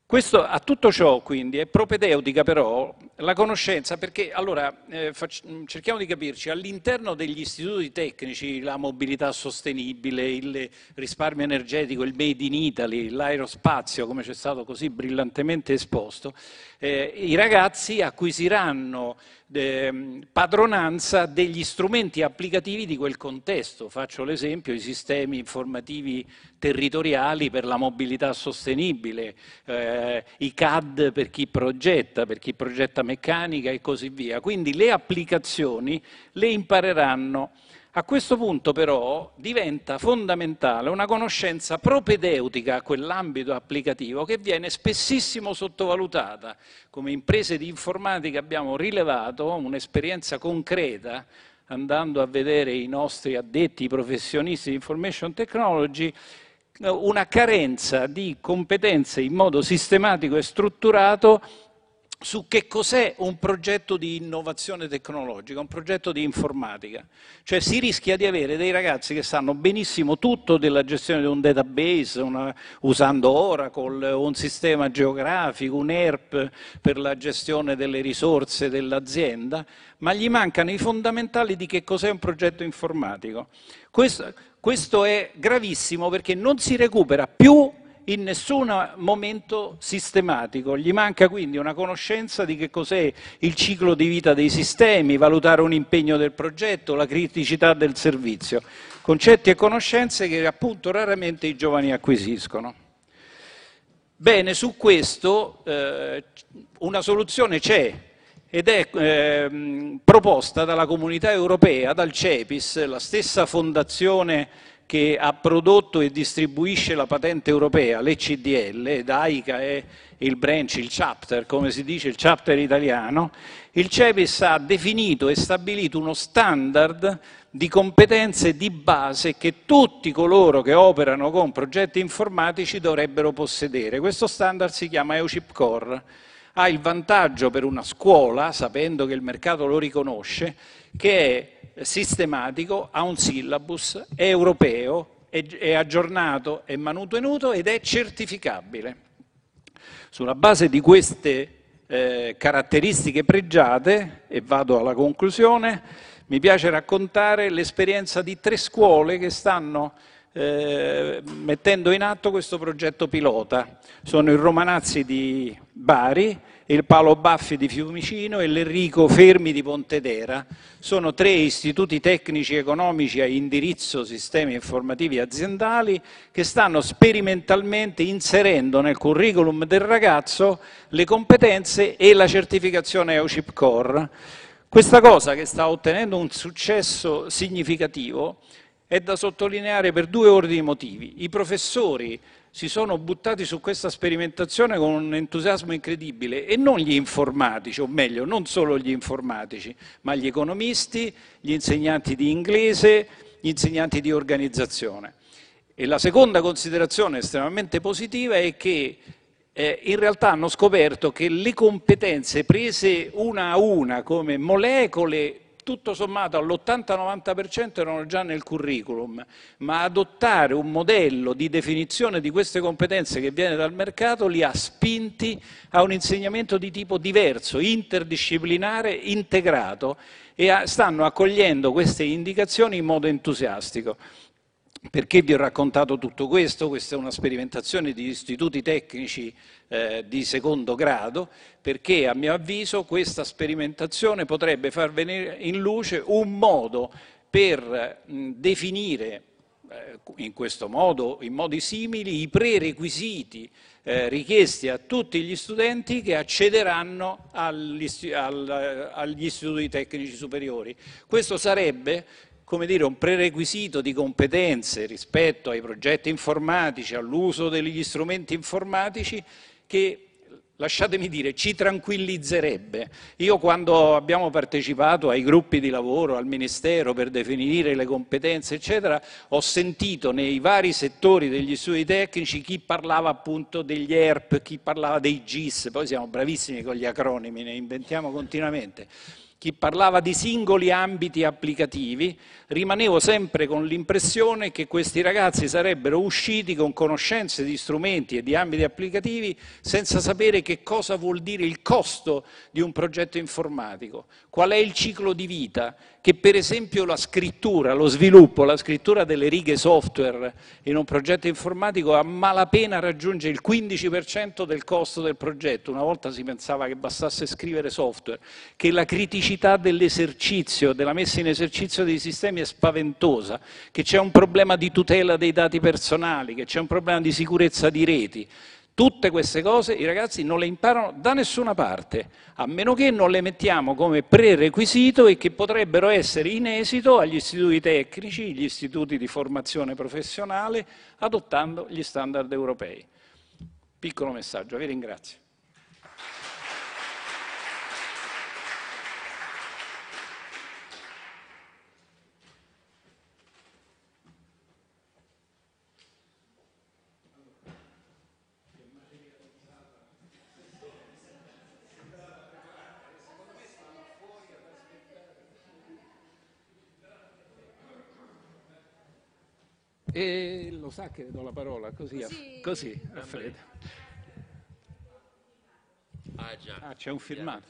Questo, a tutto ciò quindi è propedeutica però la conoscenza, perché allora eh, mm, cerchiamo di capirci, all'interno degli istituti tecnici la mobilità sostenibile, il risparmio energetico, il made in Italy, l'aerospazio come c'è stato così brillantemente esposto, eh, i ragazzi acquisiranno eh, padronanza degli strumenti applicativi di quel contesto. Faccio l'esempio, i sistemi informativi territoriali per la mobilità sostenibile, eh, i CAD per chi progetta, per chi progetta meccanica e così via. Quindi le applicazioni le impareranno a questo punto però diventa fondamentale una conoscenza propedeutica a quell'ambito applicativo che viene spessissimo sottovalutata. Come imprese di informatica abbiamo rilevato un'esperienza concreta andando a vedere i nostri addetti, professionisti di information technology, una carenza di competenze in modo sistematico e strutturato su che cos'è un progetto di innovazione tecnologica, un progetto di informatica. Cioè si rischia di avere dei ragazzi che sanno benissimo tutto della gestione di un database, una, usando Oracle, un sistema geografico, un ERP per la gestione delle risorse dell'azienda, ma gli mancano i fondamentali di che cos'è un progetto informatico. Questo, questo è gravissimo perché non si recupera più in nessun momento sistematico. Gli manca quindi una conoscenza di che cos'è il ciclo di vita dei sistemi, valutare un impegno del progetto, la criticità del servizio, concetti e conoscenze che appunto raramente i giovani acquisiscono. Bene, su questo eh, una soluzione c'è ed è eh, proposta dalla comunità europea, dal CEPIS, la stessa fondazione che ha prodotto e distribuisce la patente europea, l'ECDL, ed AICA è il branch, il chapter, come si dice, il chapter italiano, il CEPIS ha definito e stabilito uno standard di competenze di base che tutti coloro che operano con progetti informatici dovrebbero possedere. Questo standard si chiama EUCIP Core ha il vantaggio per una scuola, sapendo che il mercato lo riconosce, che è sistematico, ha un syllabus, è europeo, è, è aggiornato, è manutenuto ed è certificabile. Sulla base di queste eh, caratteristiche pregiate, e vado alla conclusione, mi piace raccontare l'esperienza di tre scuole che stanno eh, mettendo in atto questo progetto pilota. Sono il Romanazzi di Bari, il Paolo Baffi di Fiumicino e l'Enrico Fermi di Pontedera. Sono tre istituti tecnici economici a indirizzo sistemi informativi aziendali che stanno sperimentalmente inserendo nel curriculum del ragazzo le competenze e la certificazione EUCIP Core. Questa cosa che sta ottenendo un successo significativo è da sottolineare per due ordini di motivi. I professori si sono buttati su questa sperimentazione con un entusiasmo incredibile e non gli informatici, o meglio, non solo gli informatici, ma gli economisti, gli insegnanti di inglese, gli insegnanti di organizzazione. E la seconda considerazione estremamente positiva è che eh, in realtà hanno scoperto che le competenze prese una a una come molecole tutto sommato all'80-90% erano già nel curriculum, ma adottare un modello di definizione di queste competenze che viene dal mercato li ha spinti a un insegnamento di tipo diverso, interdisciplinare, integrato e stanno accogliendo queste indicazioni in modo entusiastico. Perché vi ho raccontato tutto questo? Questa è una sperimentazione di istituti tecnici eh, di secondo grado, perché a mio avviso questa sperimentazione potrebbe far venire in luce un modo per mh, definire eh, in questo modo, in modi simili, i prerequisiti eh, richiesti a tutti gli studenti che accederanno agli, eh, agli istituti tecnici superiori. Questo sarebbe come dire, un prerequisito di competenze rispetto ai progetti informatici, all'uso degli strumenti informatici che lasciatemi dire, ci tranquillizzerebbe. Io quando abbiamo partecipato ai gruppi di lavoro, al Ministero per definire le competenze, eccetera, ho sentito nei vari settori degli studi tecnici chi parlava appunto degli ERP, chi parlava dei GIS, poi siamo bravissimi con gli acronimi, ne inventiamo continuamente chi parlava di singoli ambiti applicativi, rimanevo sempre con l'impressione che questi ragazzi sarebbero usciti con conoscenze di strumenti e di ambiti applicativi senza sapere che cosa vuol dire il costo di un progetto informatico, qual è il ciclo di vita che per esempio la scrittura, lo sviluppo, la scrittura delle righe software in un progetto informatico a malapena raggiunge il 15% del costo del progetto. Una volta si pensava che bastasse scrivere software, che la criticità dell'esercizio, della messa in esercizio dei sistemi è spaventosa, che c'è un problema di tutela dei dati personali, che c'è un problema di sicurezza di reti. Tutte queste cose i ragazzi non le imparano da nessuna parte, a meno che non le mettiamo come prerequisito e che potrebbero essere in esito agli istituti tecnici, gli istituti di formazione professionale, adottando gli standard europei. Piccolo messaggio, vi ringrazio. E lo sa che le do la parola, così, così, a, a freddo. Ah, ah c'è un filmato.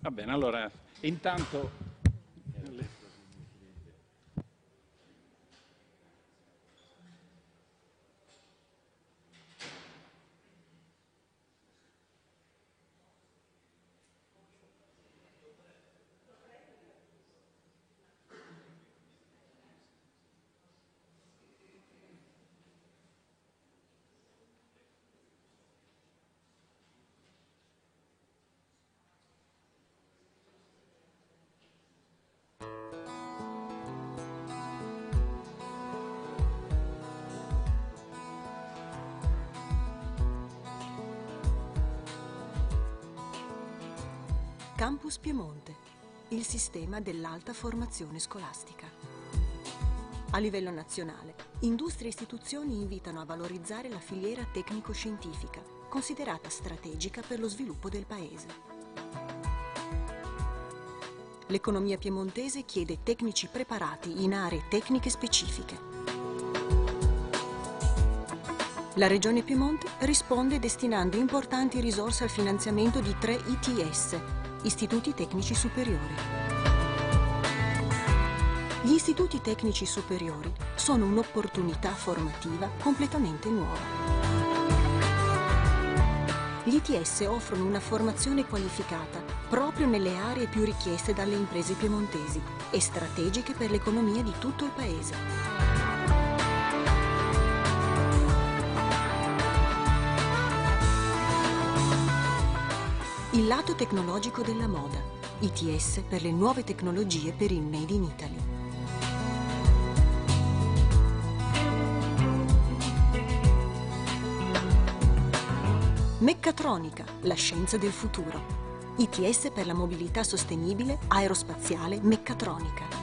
Va bene, allora, intanto... Campus Piemonte, il sistema dell'alta formazione scolastica. A livello nazionale, industrie e istituzioni invitano a valorizzare la filiera tecnico-scientifica, considerata strategica per lo sviluppo del Paese. L'economia piemontese chiede tecnici preparati in aree tecniche specifiche. La Regione Piemonte risponde destinando importanti risorse al finanziamento di tre ITS, Istituti Tecnici Superiori. Gli istituti tecnici superiori sono un'opportunità formativa completamente nuova. Gli ITS offrono una formazione qualificata proprio nelle aree più richieste dalle imprese piemontesi e strategiche per l'economia di tutto il Paese. Il lato tecnologico della moda. ITS per le nuove tecnologie per il Made in Italy. Meccatronica, la scienza del futuro. ITS per la mobilità sostenibile, aerospaziale, meccatronica.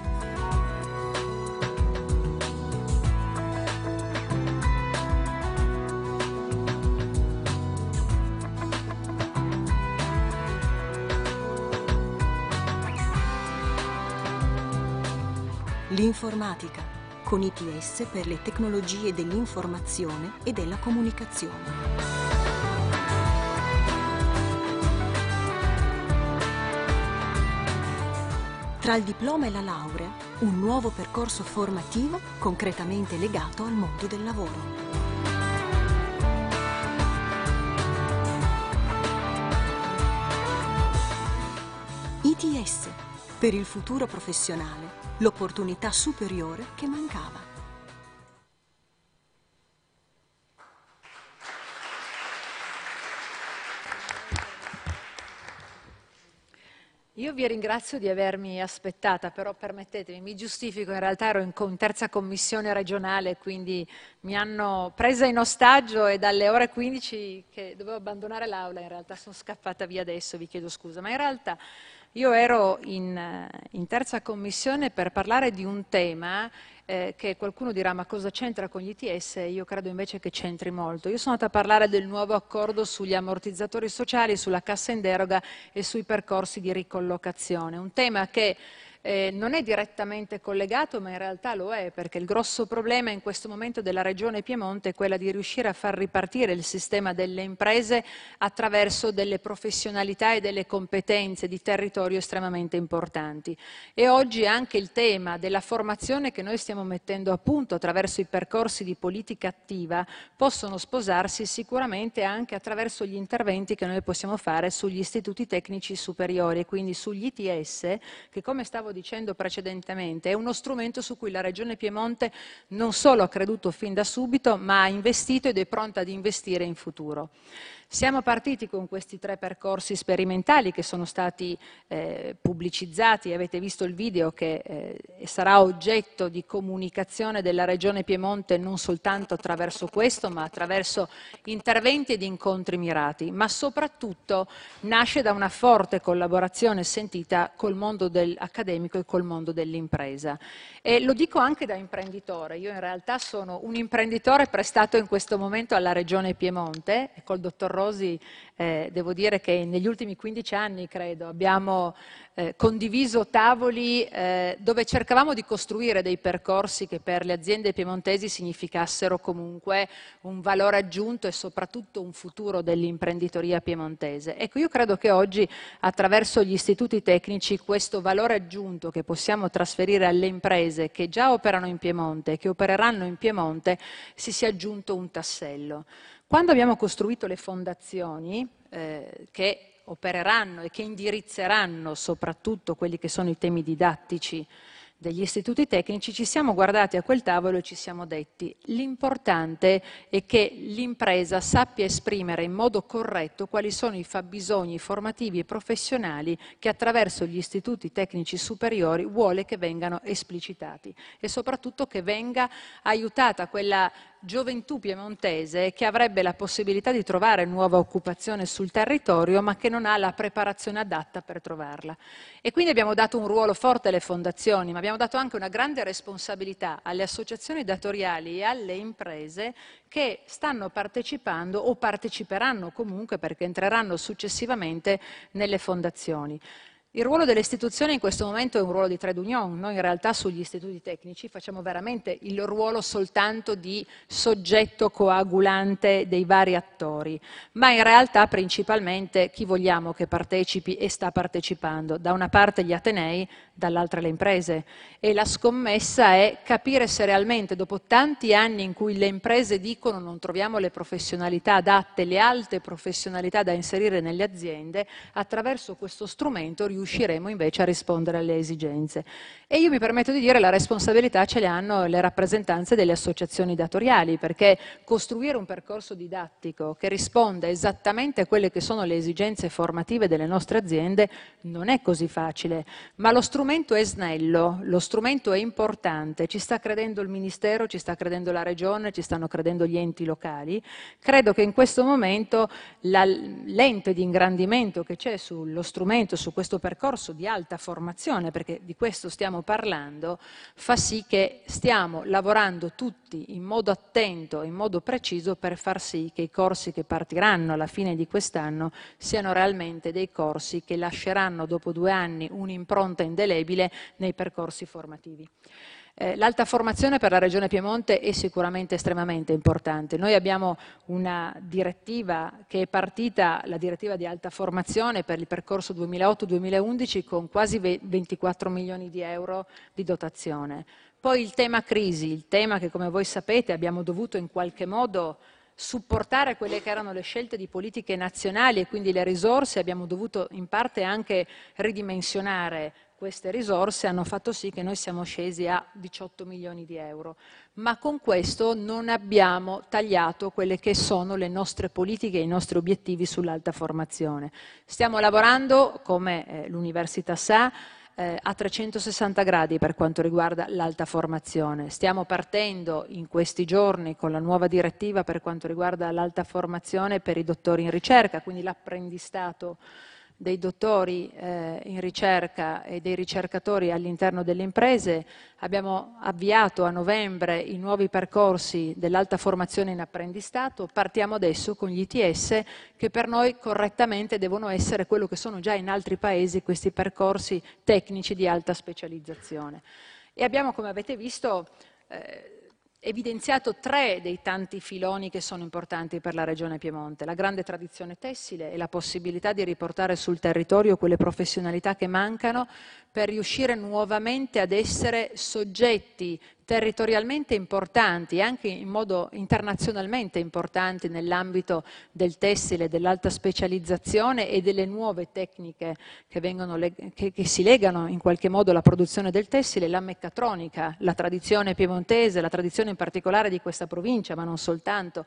informatica, con ITS per le tecnologie dell'informazione e della comunicazione. Tra il diploma e la laurea, un nuovo percorso formativo concretamente legato al mondo del lavoro. per il futuro professionale, l'opportunità superiore che mancava. Io vi ringrazio di avermi aspettata, però permettetemi, mi giustifico, in realtà ero in terza commissione regionale, quindi mi hanno presa in ostaggio e dalle ore 15 che dovevo abbandonare l'aula, in realtà sono scappata via adesso, vi chiedo scusa, ma in realtà io ero in, eh, in terza commissione per parlare di un tema eh, che qualcuno dirà ma cosa c'entra con gli ITS? Io credo invece che c'entri molto. Io sono andata a parlare del nuovo accordo sugli ammortizzatori sociali, sulla cassa in deroga e sui percorsi di ricollocazione, un tema che eh, non è direttamente collegato, ma in realtà lo è, perché il grosso problema in questo momento della Regione Piemonte è quella di riuscire a far ripartire il sistema delle imprese attraverso delle professionalità e delle competenze di territorio estremamente importanti. E oggi anche il tema della formazione che noi stiamo mettendo a punto attraverso i percorsi di politica attiva possono sposarsi sicuramente anche attraverso gli interventi che noi possiamo fare sugli istituti tecnici superiori e quindi sugli ITS che come stavo dicendo precedentemente, è uno strumento su cui la Regione Piemonte non solo ha creduto fin da subito, ma ha investito ed è pronta ad investire in futuro. Siamo partiti con questi tre percorsi sperimentali che sono stati eh, pubblicizzati, avete visto il video che eh, sarà oggetto di comunicazione della Regione Piemonte non soltanto attraverso questo, ma attraverso interventi ed incontri mirati, ma soprattutto nasce da una forte collaborazione sentita col mondo dell'accademia accademico e col mondo dell'impresa. E lo dico anche da imprenditore, io in realtà sono un imprenditore prestato in questo momento alla Regione Piemonte e col dottor Rosi eh, devo dire che negli ultimi 15 anni, credo, abbiamo eh, condiviso tavoli eh, dove cercavamo di costruire dei percorsi che per le aziende piemontesi significassero comunque un valore aggiunto e soprattutto un futuro dell'imprenditoria piemontese. Ecco, io credo che oggi attraverso gli istituti tecnici questo valore aggiunto che possiamo trasferire alle imprese che già operano in Piemonte e che opereranno in Piemonte si sia aggiunto un tassello. Quando abbiamo costruito le fondazioni eh, che opereranno e che indirizzeranno soprattutto quelli che sono i temi didattici degli istituti tecnici, ci siamo guardati a quel tavolo e ci siamo detti l'importante è che l'impresa sappia esprimere in modo corretto quali sono i fabbisogni formativi e professionali che attraverso gli istituti tecnici superiori vuole che vengano esplicitati e soprattutto che venga aiutata quella gioventù piemontese che avrebbe la possibilità di trovare nuova occupazione sul territorio ma che non ha la preparazione adatta per trovarla. E quindi abbiamo dato un ruolo forte alle fondazioni, ma abbiamo dato anche una grande responsabilità alle associazioni datoriali e alle imprese che stanno partecipando o parteciperanno comunque perché entreranno successivamente nelle fondazioni. Il ruolo dell'istituzione in questo momento è un ruolo di trade union, noi in realtà sugli istituti tecnici facciamo veramente il ruolo soltanto di soggetto coagulante dei vari attori, ma in realtà principalmente chi vogliamo che partecipi e sta partecipando, da una parte gli Atenei, dall'altra le imprese e la scommessa è capire se realmente dopo tanti anni in cui le imprese dicono non troviamo le professionalità adatte, le alte professionalità da inserire nelle aziende, attraverso questo strumento riusciremo invece a rispondere alle esigenze. E io mi permetto di dire che la responsabilità ce le hanno le rappresentanze delle associazioni datoriali, perché costruire un percorso didattico che risponda esattamente a quelle che sono le esigenze formative delle nostre aziende non è così facile, ma lo strumento strumento è snello, lo strumento è importante, ci sta credendo il Ministero, ci sta credendo la Regione, ci stanno credendo gli enti locali. Credo che in questo momento la lente di ingrandimento che c'è sullo strumento, su questo percorso di alta formazione, perché di questo stiamo parlando, fa sì che stiamo lavorando tutti in modo attento, in modo preciso per far sì che i corsi che partiranno alla fine di quest'anno siano realmente dei corsi che lasceranno dopo due anni un'impronta indelebile debole nei percorsi formativi. Eh, l'alta formazione per la Regione Piemonte è sicuramente estremamente importante. Noi abbiamo una direttiva che è partita, la direttiva di alta formazione per il percorso 2008-2011 con quasi 24 milioni di euro di dotazione. Poi il tema crisi, il tema che come voi sapete abbiamo dovuto in qualche modo supportare quelle che erano le scelte di politiche nazionali e quindi le risorse abbiamo dovuto in parte anche ridimensionare queste risorse hanno fatto sì che noi siamo scesi a 18 milioni di euro, ma con questo non abbiamo tagliato quelle che sono le nostre politiche e i nostri obiettivi sull'alta formazione. Stiamo lavorando, come eh, l'Università sa, eh, a 360 gradi per quanto riguarda l'alta formazione. Stiamo partendo in questi giorni con la nuova direttiva per quanto riguarda l'alta formazione per i dottori in ricerca, quindi l'apprendistato dei dottori eh, in ricerca e dei ricercatori all'interno delle imprese. Abbiamo avviato a novembre i nuovi percorsi dell'alta formazione in apprendistato. Partiamo adesso con gli ITS che per noi correttamente devono essere quello che sono già in altri paesi questi percorsi tecnici di alta specializzazione. E abbiamo, come avete visto, eh, evidenziato tre dei tanti filoni che sono importanti per la regione Piemonte, la grande tradizione tessile e la possibilità di riportare sul territorio quelle professionalità che mancano per riuscire nuovamente ad essere soggetti territorialmente importanti, anche in modo internazionalmente importanti nell'ambito del tessile, dell'alta specializzazione e delle nuove tecniche che, vengono, che, che si legano in qualche modo alla produzione del tessile, la meccatronica, la tradizione piemontese, la tradizione in particolare di questa provincia, ma non soltanto,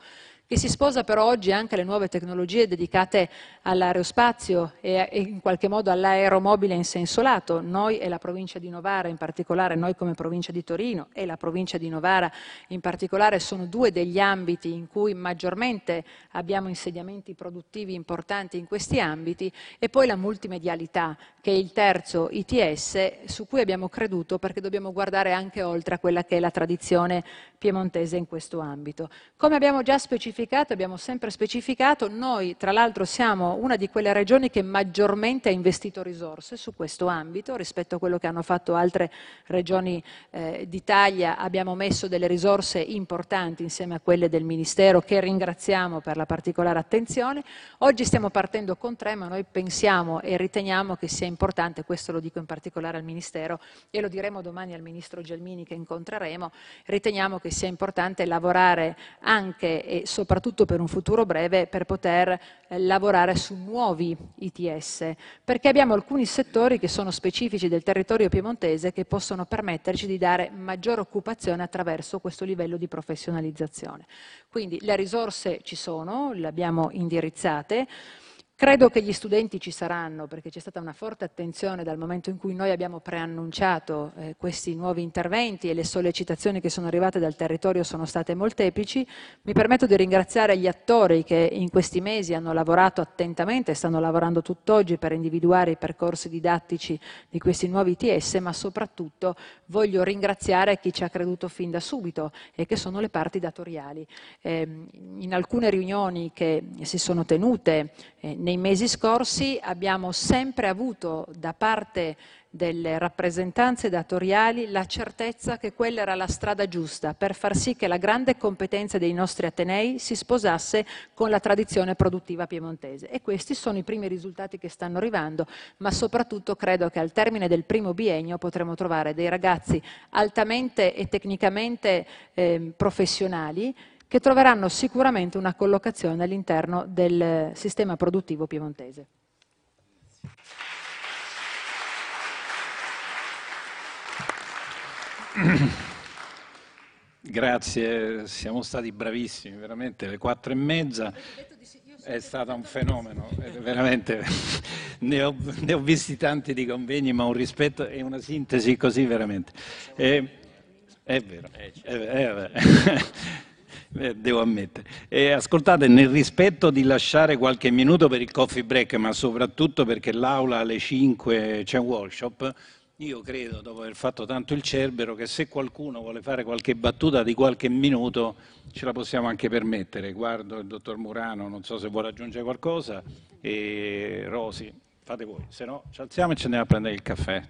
che si sposa però oggi anche alle nuove tecnologie dedicate all'aerospazio e, eh, in qualche modo all'aeromobile in senso lato. Noi e la provincia di Novara in particolare, noi come provincia di Torino e la provincia di Novara in particolare sono due degli ambiti in cui maggiormente abbiamo insediamenti produttivi importanti in questi ambiti e poi la multimedialità che è il terzo ITS su cui abbiamo creduto perché dobbiamo guardare anche oltre a quella che è la tradizione piemontese in questo ambito. Come abbiamo già specificato specificato, abbiamo sempre specificato, noi tra l'altro siamo una di quelle regioni che maggiormente ha investito risorse su questo ambito rispetto a quello che hanno fatto altre regioni eh, d'Italia, abbiamo messo delle risorse importanti insieme a quelle del Ministero che ringraziamo per la particolare attenzione, oggi stiamo partendo con tre ma noi pensiamo e riteniamo che sia importante, questo lo dico in particolare al Ministero e lo diremo domani al Ministro Gelmini che incontreremo, riteniamo che sia importante lavorare anche e soprattutto soprattutto per un futuro breve, per poter eh, lavorare su nuovi ITS, perché abbiamo alcuni settori che sono specifici del territorio piemontese che possono permetterci di dare maggiore occupazione attraverso questo livello di professionalizzazione. Quindi le risorse ci sono, le abbiamo indirizzate, Credo che gli studenti ci saranno perché c'è stata una forte attenzione dal momento in cui noi abbiamo preannunciato eh, questi nuovi interventi e le sollecitazioni che sono arrivate dal territorio sono state molteplici. Mi permetto di ringraziare gli attori che in questi mesi hanno lavorato attentamente e stanno lavorando tutt'oggi per individuare i percorsi didattici di questi nuovi TS, ma soprattutto voglio ringraziare chi ci ha creduto fin da subito e che sono le parti datoriali. Eh, in alcune riunioni che si sono tenute eh, nei mesi scorsi abbiamo sempre avuto da parte delle rappresentanze datoriali la certezza che quella era la strada giusta per far sì che la grande competenza dei nostri Atenei si sposasse con la tradizione produttiva piemontese. E questi sono i primi risultati che stanno arrivando, ma soprattutto credo che al termine del primo biennio potremo trovare dei ragazzi altamente e tecnicamente eh, professionali che troveranno sicuramente una collocazione all'interno del sistema produttivo piemontese. Grazie, siamo stati bravissimi, veramente alle quattro e mezza è stato un fenomeno, veramente ne ho, ne ho, visti tanti di convegni, ma un rispetto e una sintesi così veramente. E, eh, è vero, è vero. Eh, devo ammettere. E ascoltate, nel rispetto di lasciare qualche minuto per il coffee break, ma soprattutto perché l'aula alle 5 c'è un workshop, io credo, dopo aver fatto tanto il cerbero, che se qualcuno vuole fare qualche battuta di qualche minuto ce la possiamo anche permettere. Guardo il dottor Murano, non so se vuole aggiungere qualcosa, e Rosi, fate voi, se no ci alziamo e ci andiamo a prendere il caffè.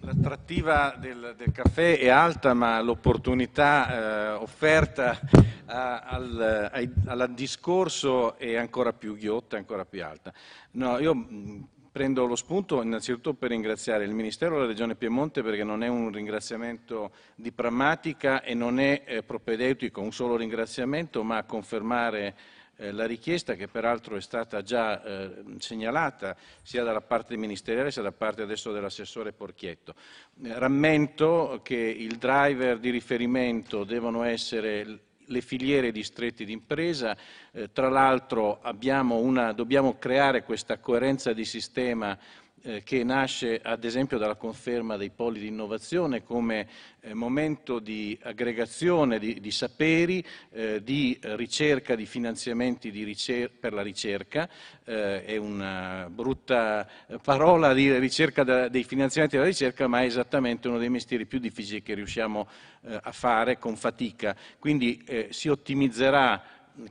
L'attrattiva del, del, caffè è alta, ma l'opportunità eh, offerta a, eh, al, ai, al, discorso è ancora più ghiotta, ancora più alta. No, io mh, mm, prendo lo spunto innanzitutto per ringraziare il Ministero e la Regione Piemonte perché non è un ringraziamento di prammatica e non è eh, propedeutico un solo ringraziamento, ma confermare eh, la richiesta che peraltro è stata già eh, segnalata sia dalla parte ministeriale sia da parte adesso dell'assessore Porchietto. Eh, rammento che il driver di riferimento devono essere le filiere distretti d'impresa. Eh, tra l'altro dobbiamo creare questa coerenza di sistema eh, che nasce ad esempio dalla conferma dei poli di innovazione come eh, momento di aggregazione di, di saperi, eh, di ricerca, di finanziamenti di ricer- per la ricerca, eh, è una brutta parola dire ricerca da, dei finanziamenti della ricerca, ma è esattamente uno dei mestieri più difficili che riusciamo eh, a fare con fatica. Quindi si ottimizzerà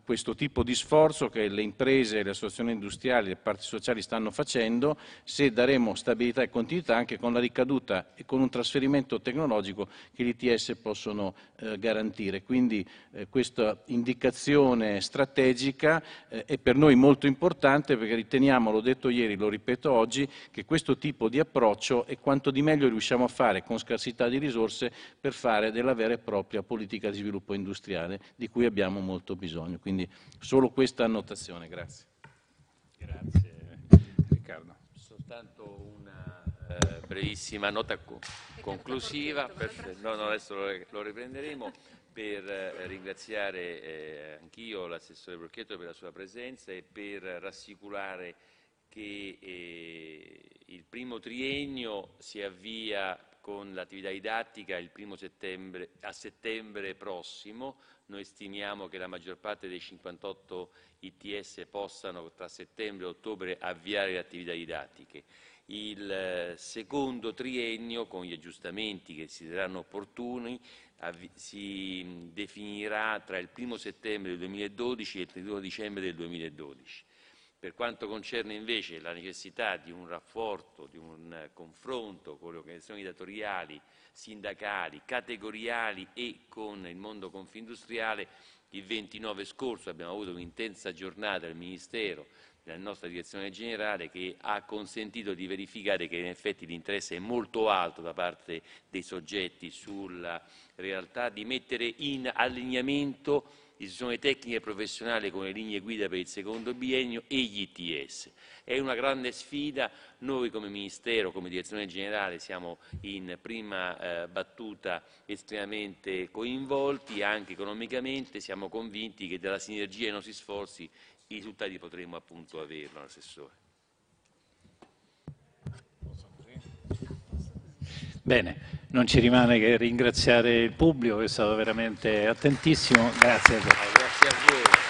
questo tipo di sforzo che le imprese, le associazioni industriali e le parti sociali stanno facendo, se daremo stabilità e continuità anche con la ricaduta e con un trasferimento tecnologico che gli ITS possono eh, garantire. Quindi eh, questa indicazione strategica eh, è per noi molto importante perché riteniamo, l'ho detto ieri, lo ripeto oggi, che questo tipo di approccio è quanto di meglio riusciamo a fare con scarsità di risorse per fare della vera e propria politica di sviluppo industriale di cui abbiamo molto bisogno bisogno. Quindi solo questa annotazione, grazie. Grazie Riccardo. Soltanto una eh, brevissima nota co conclusiva, no, no, adesso lo, lo riprenderemo, per eh, ringraziare eh, anch'io l'assessore Brocchetto per la sua presenza e per rassicurare che eh, il primo triennio si avvia con l'attività didattica settembre, a settembre prossimo, noi stimiamo che la maggior parte dei 58 ITS possano tra settembre e ottobre avviare le attività didattiche. Il eh, secondo triennio, con gli aggiustamenti che si saranno opportuni, si definirà tra il 1 settembre del 2012 e il 31 dicembre del 2012. Per quanto concerne invece la necessità di un rapporto, di un eh, confronto con le organizzazioni datoriali, sindacali, categoriali e con il mondo confindustriale, il 29 scorso abbiamo avuto un'intensa giornata al Ministero della nostra direzione generale che ha consentito di verificare che in effetti l'interesse è molto alto da parte dei soggetti sulla realtà di mettere in allineamento istruzione tecnica e professionale con le linee guida per il secondo biennio e gli ITS. È una grande sfida, noi come Ministero, come Direzione Generale siamo in prima eh, battuta estremamente coinvolti anche economicamente, siamo convinti che dalla sinergia e dai nostri sforzi i risultati potremo appunto averlo, Assessore. Bene, non ci rimane che ringraziare il pubblico che è stato veramente attentissimo. Grazie a tutti.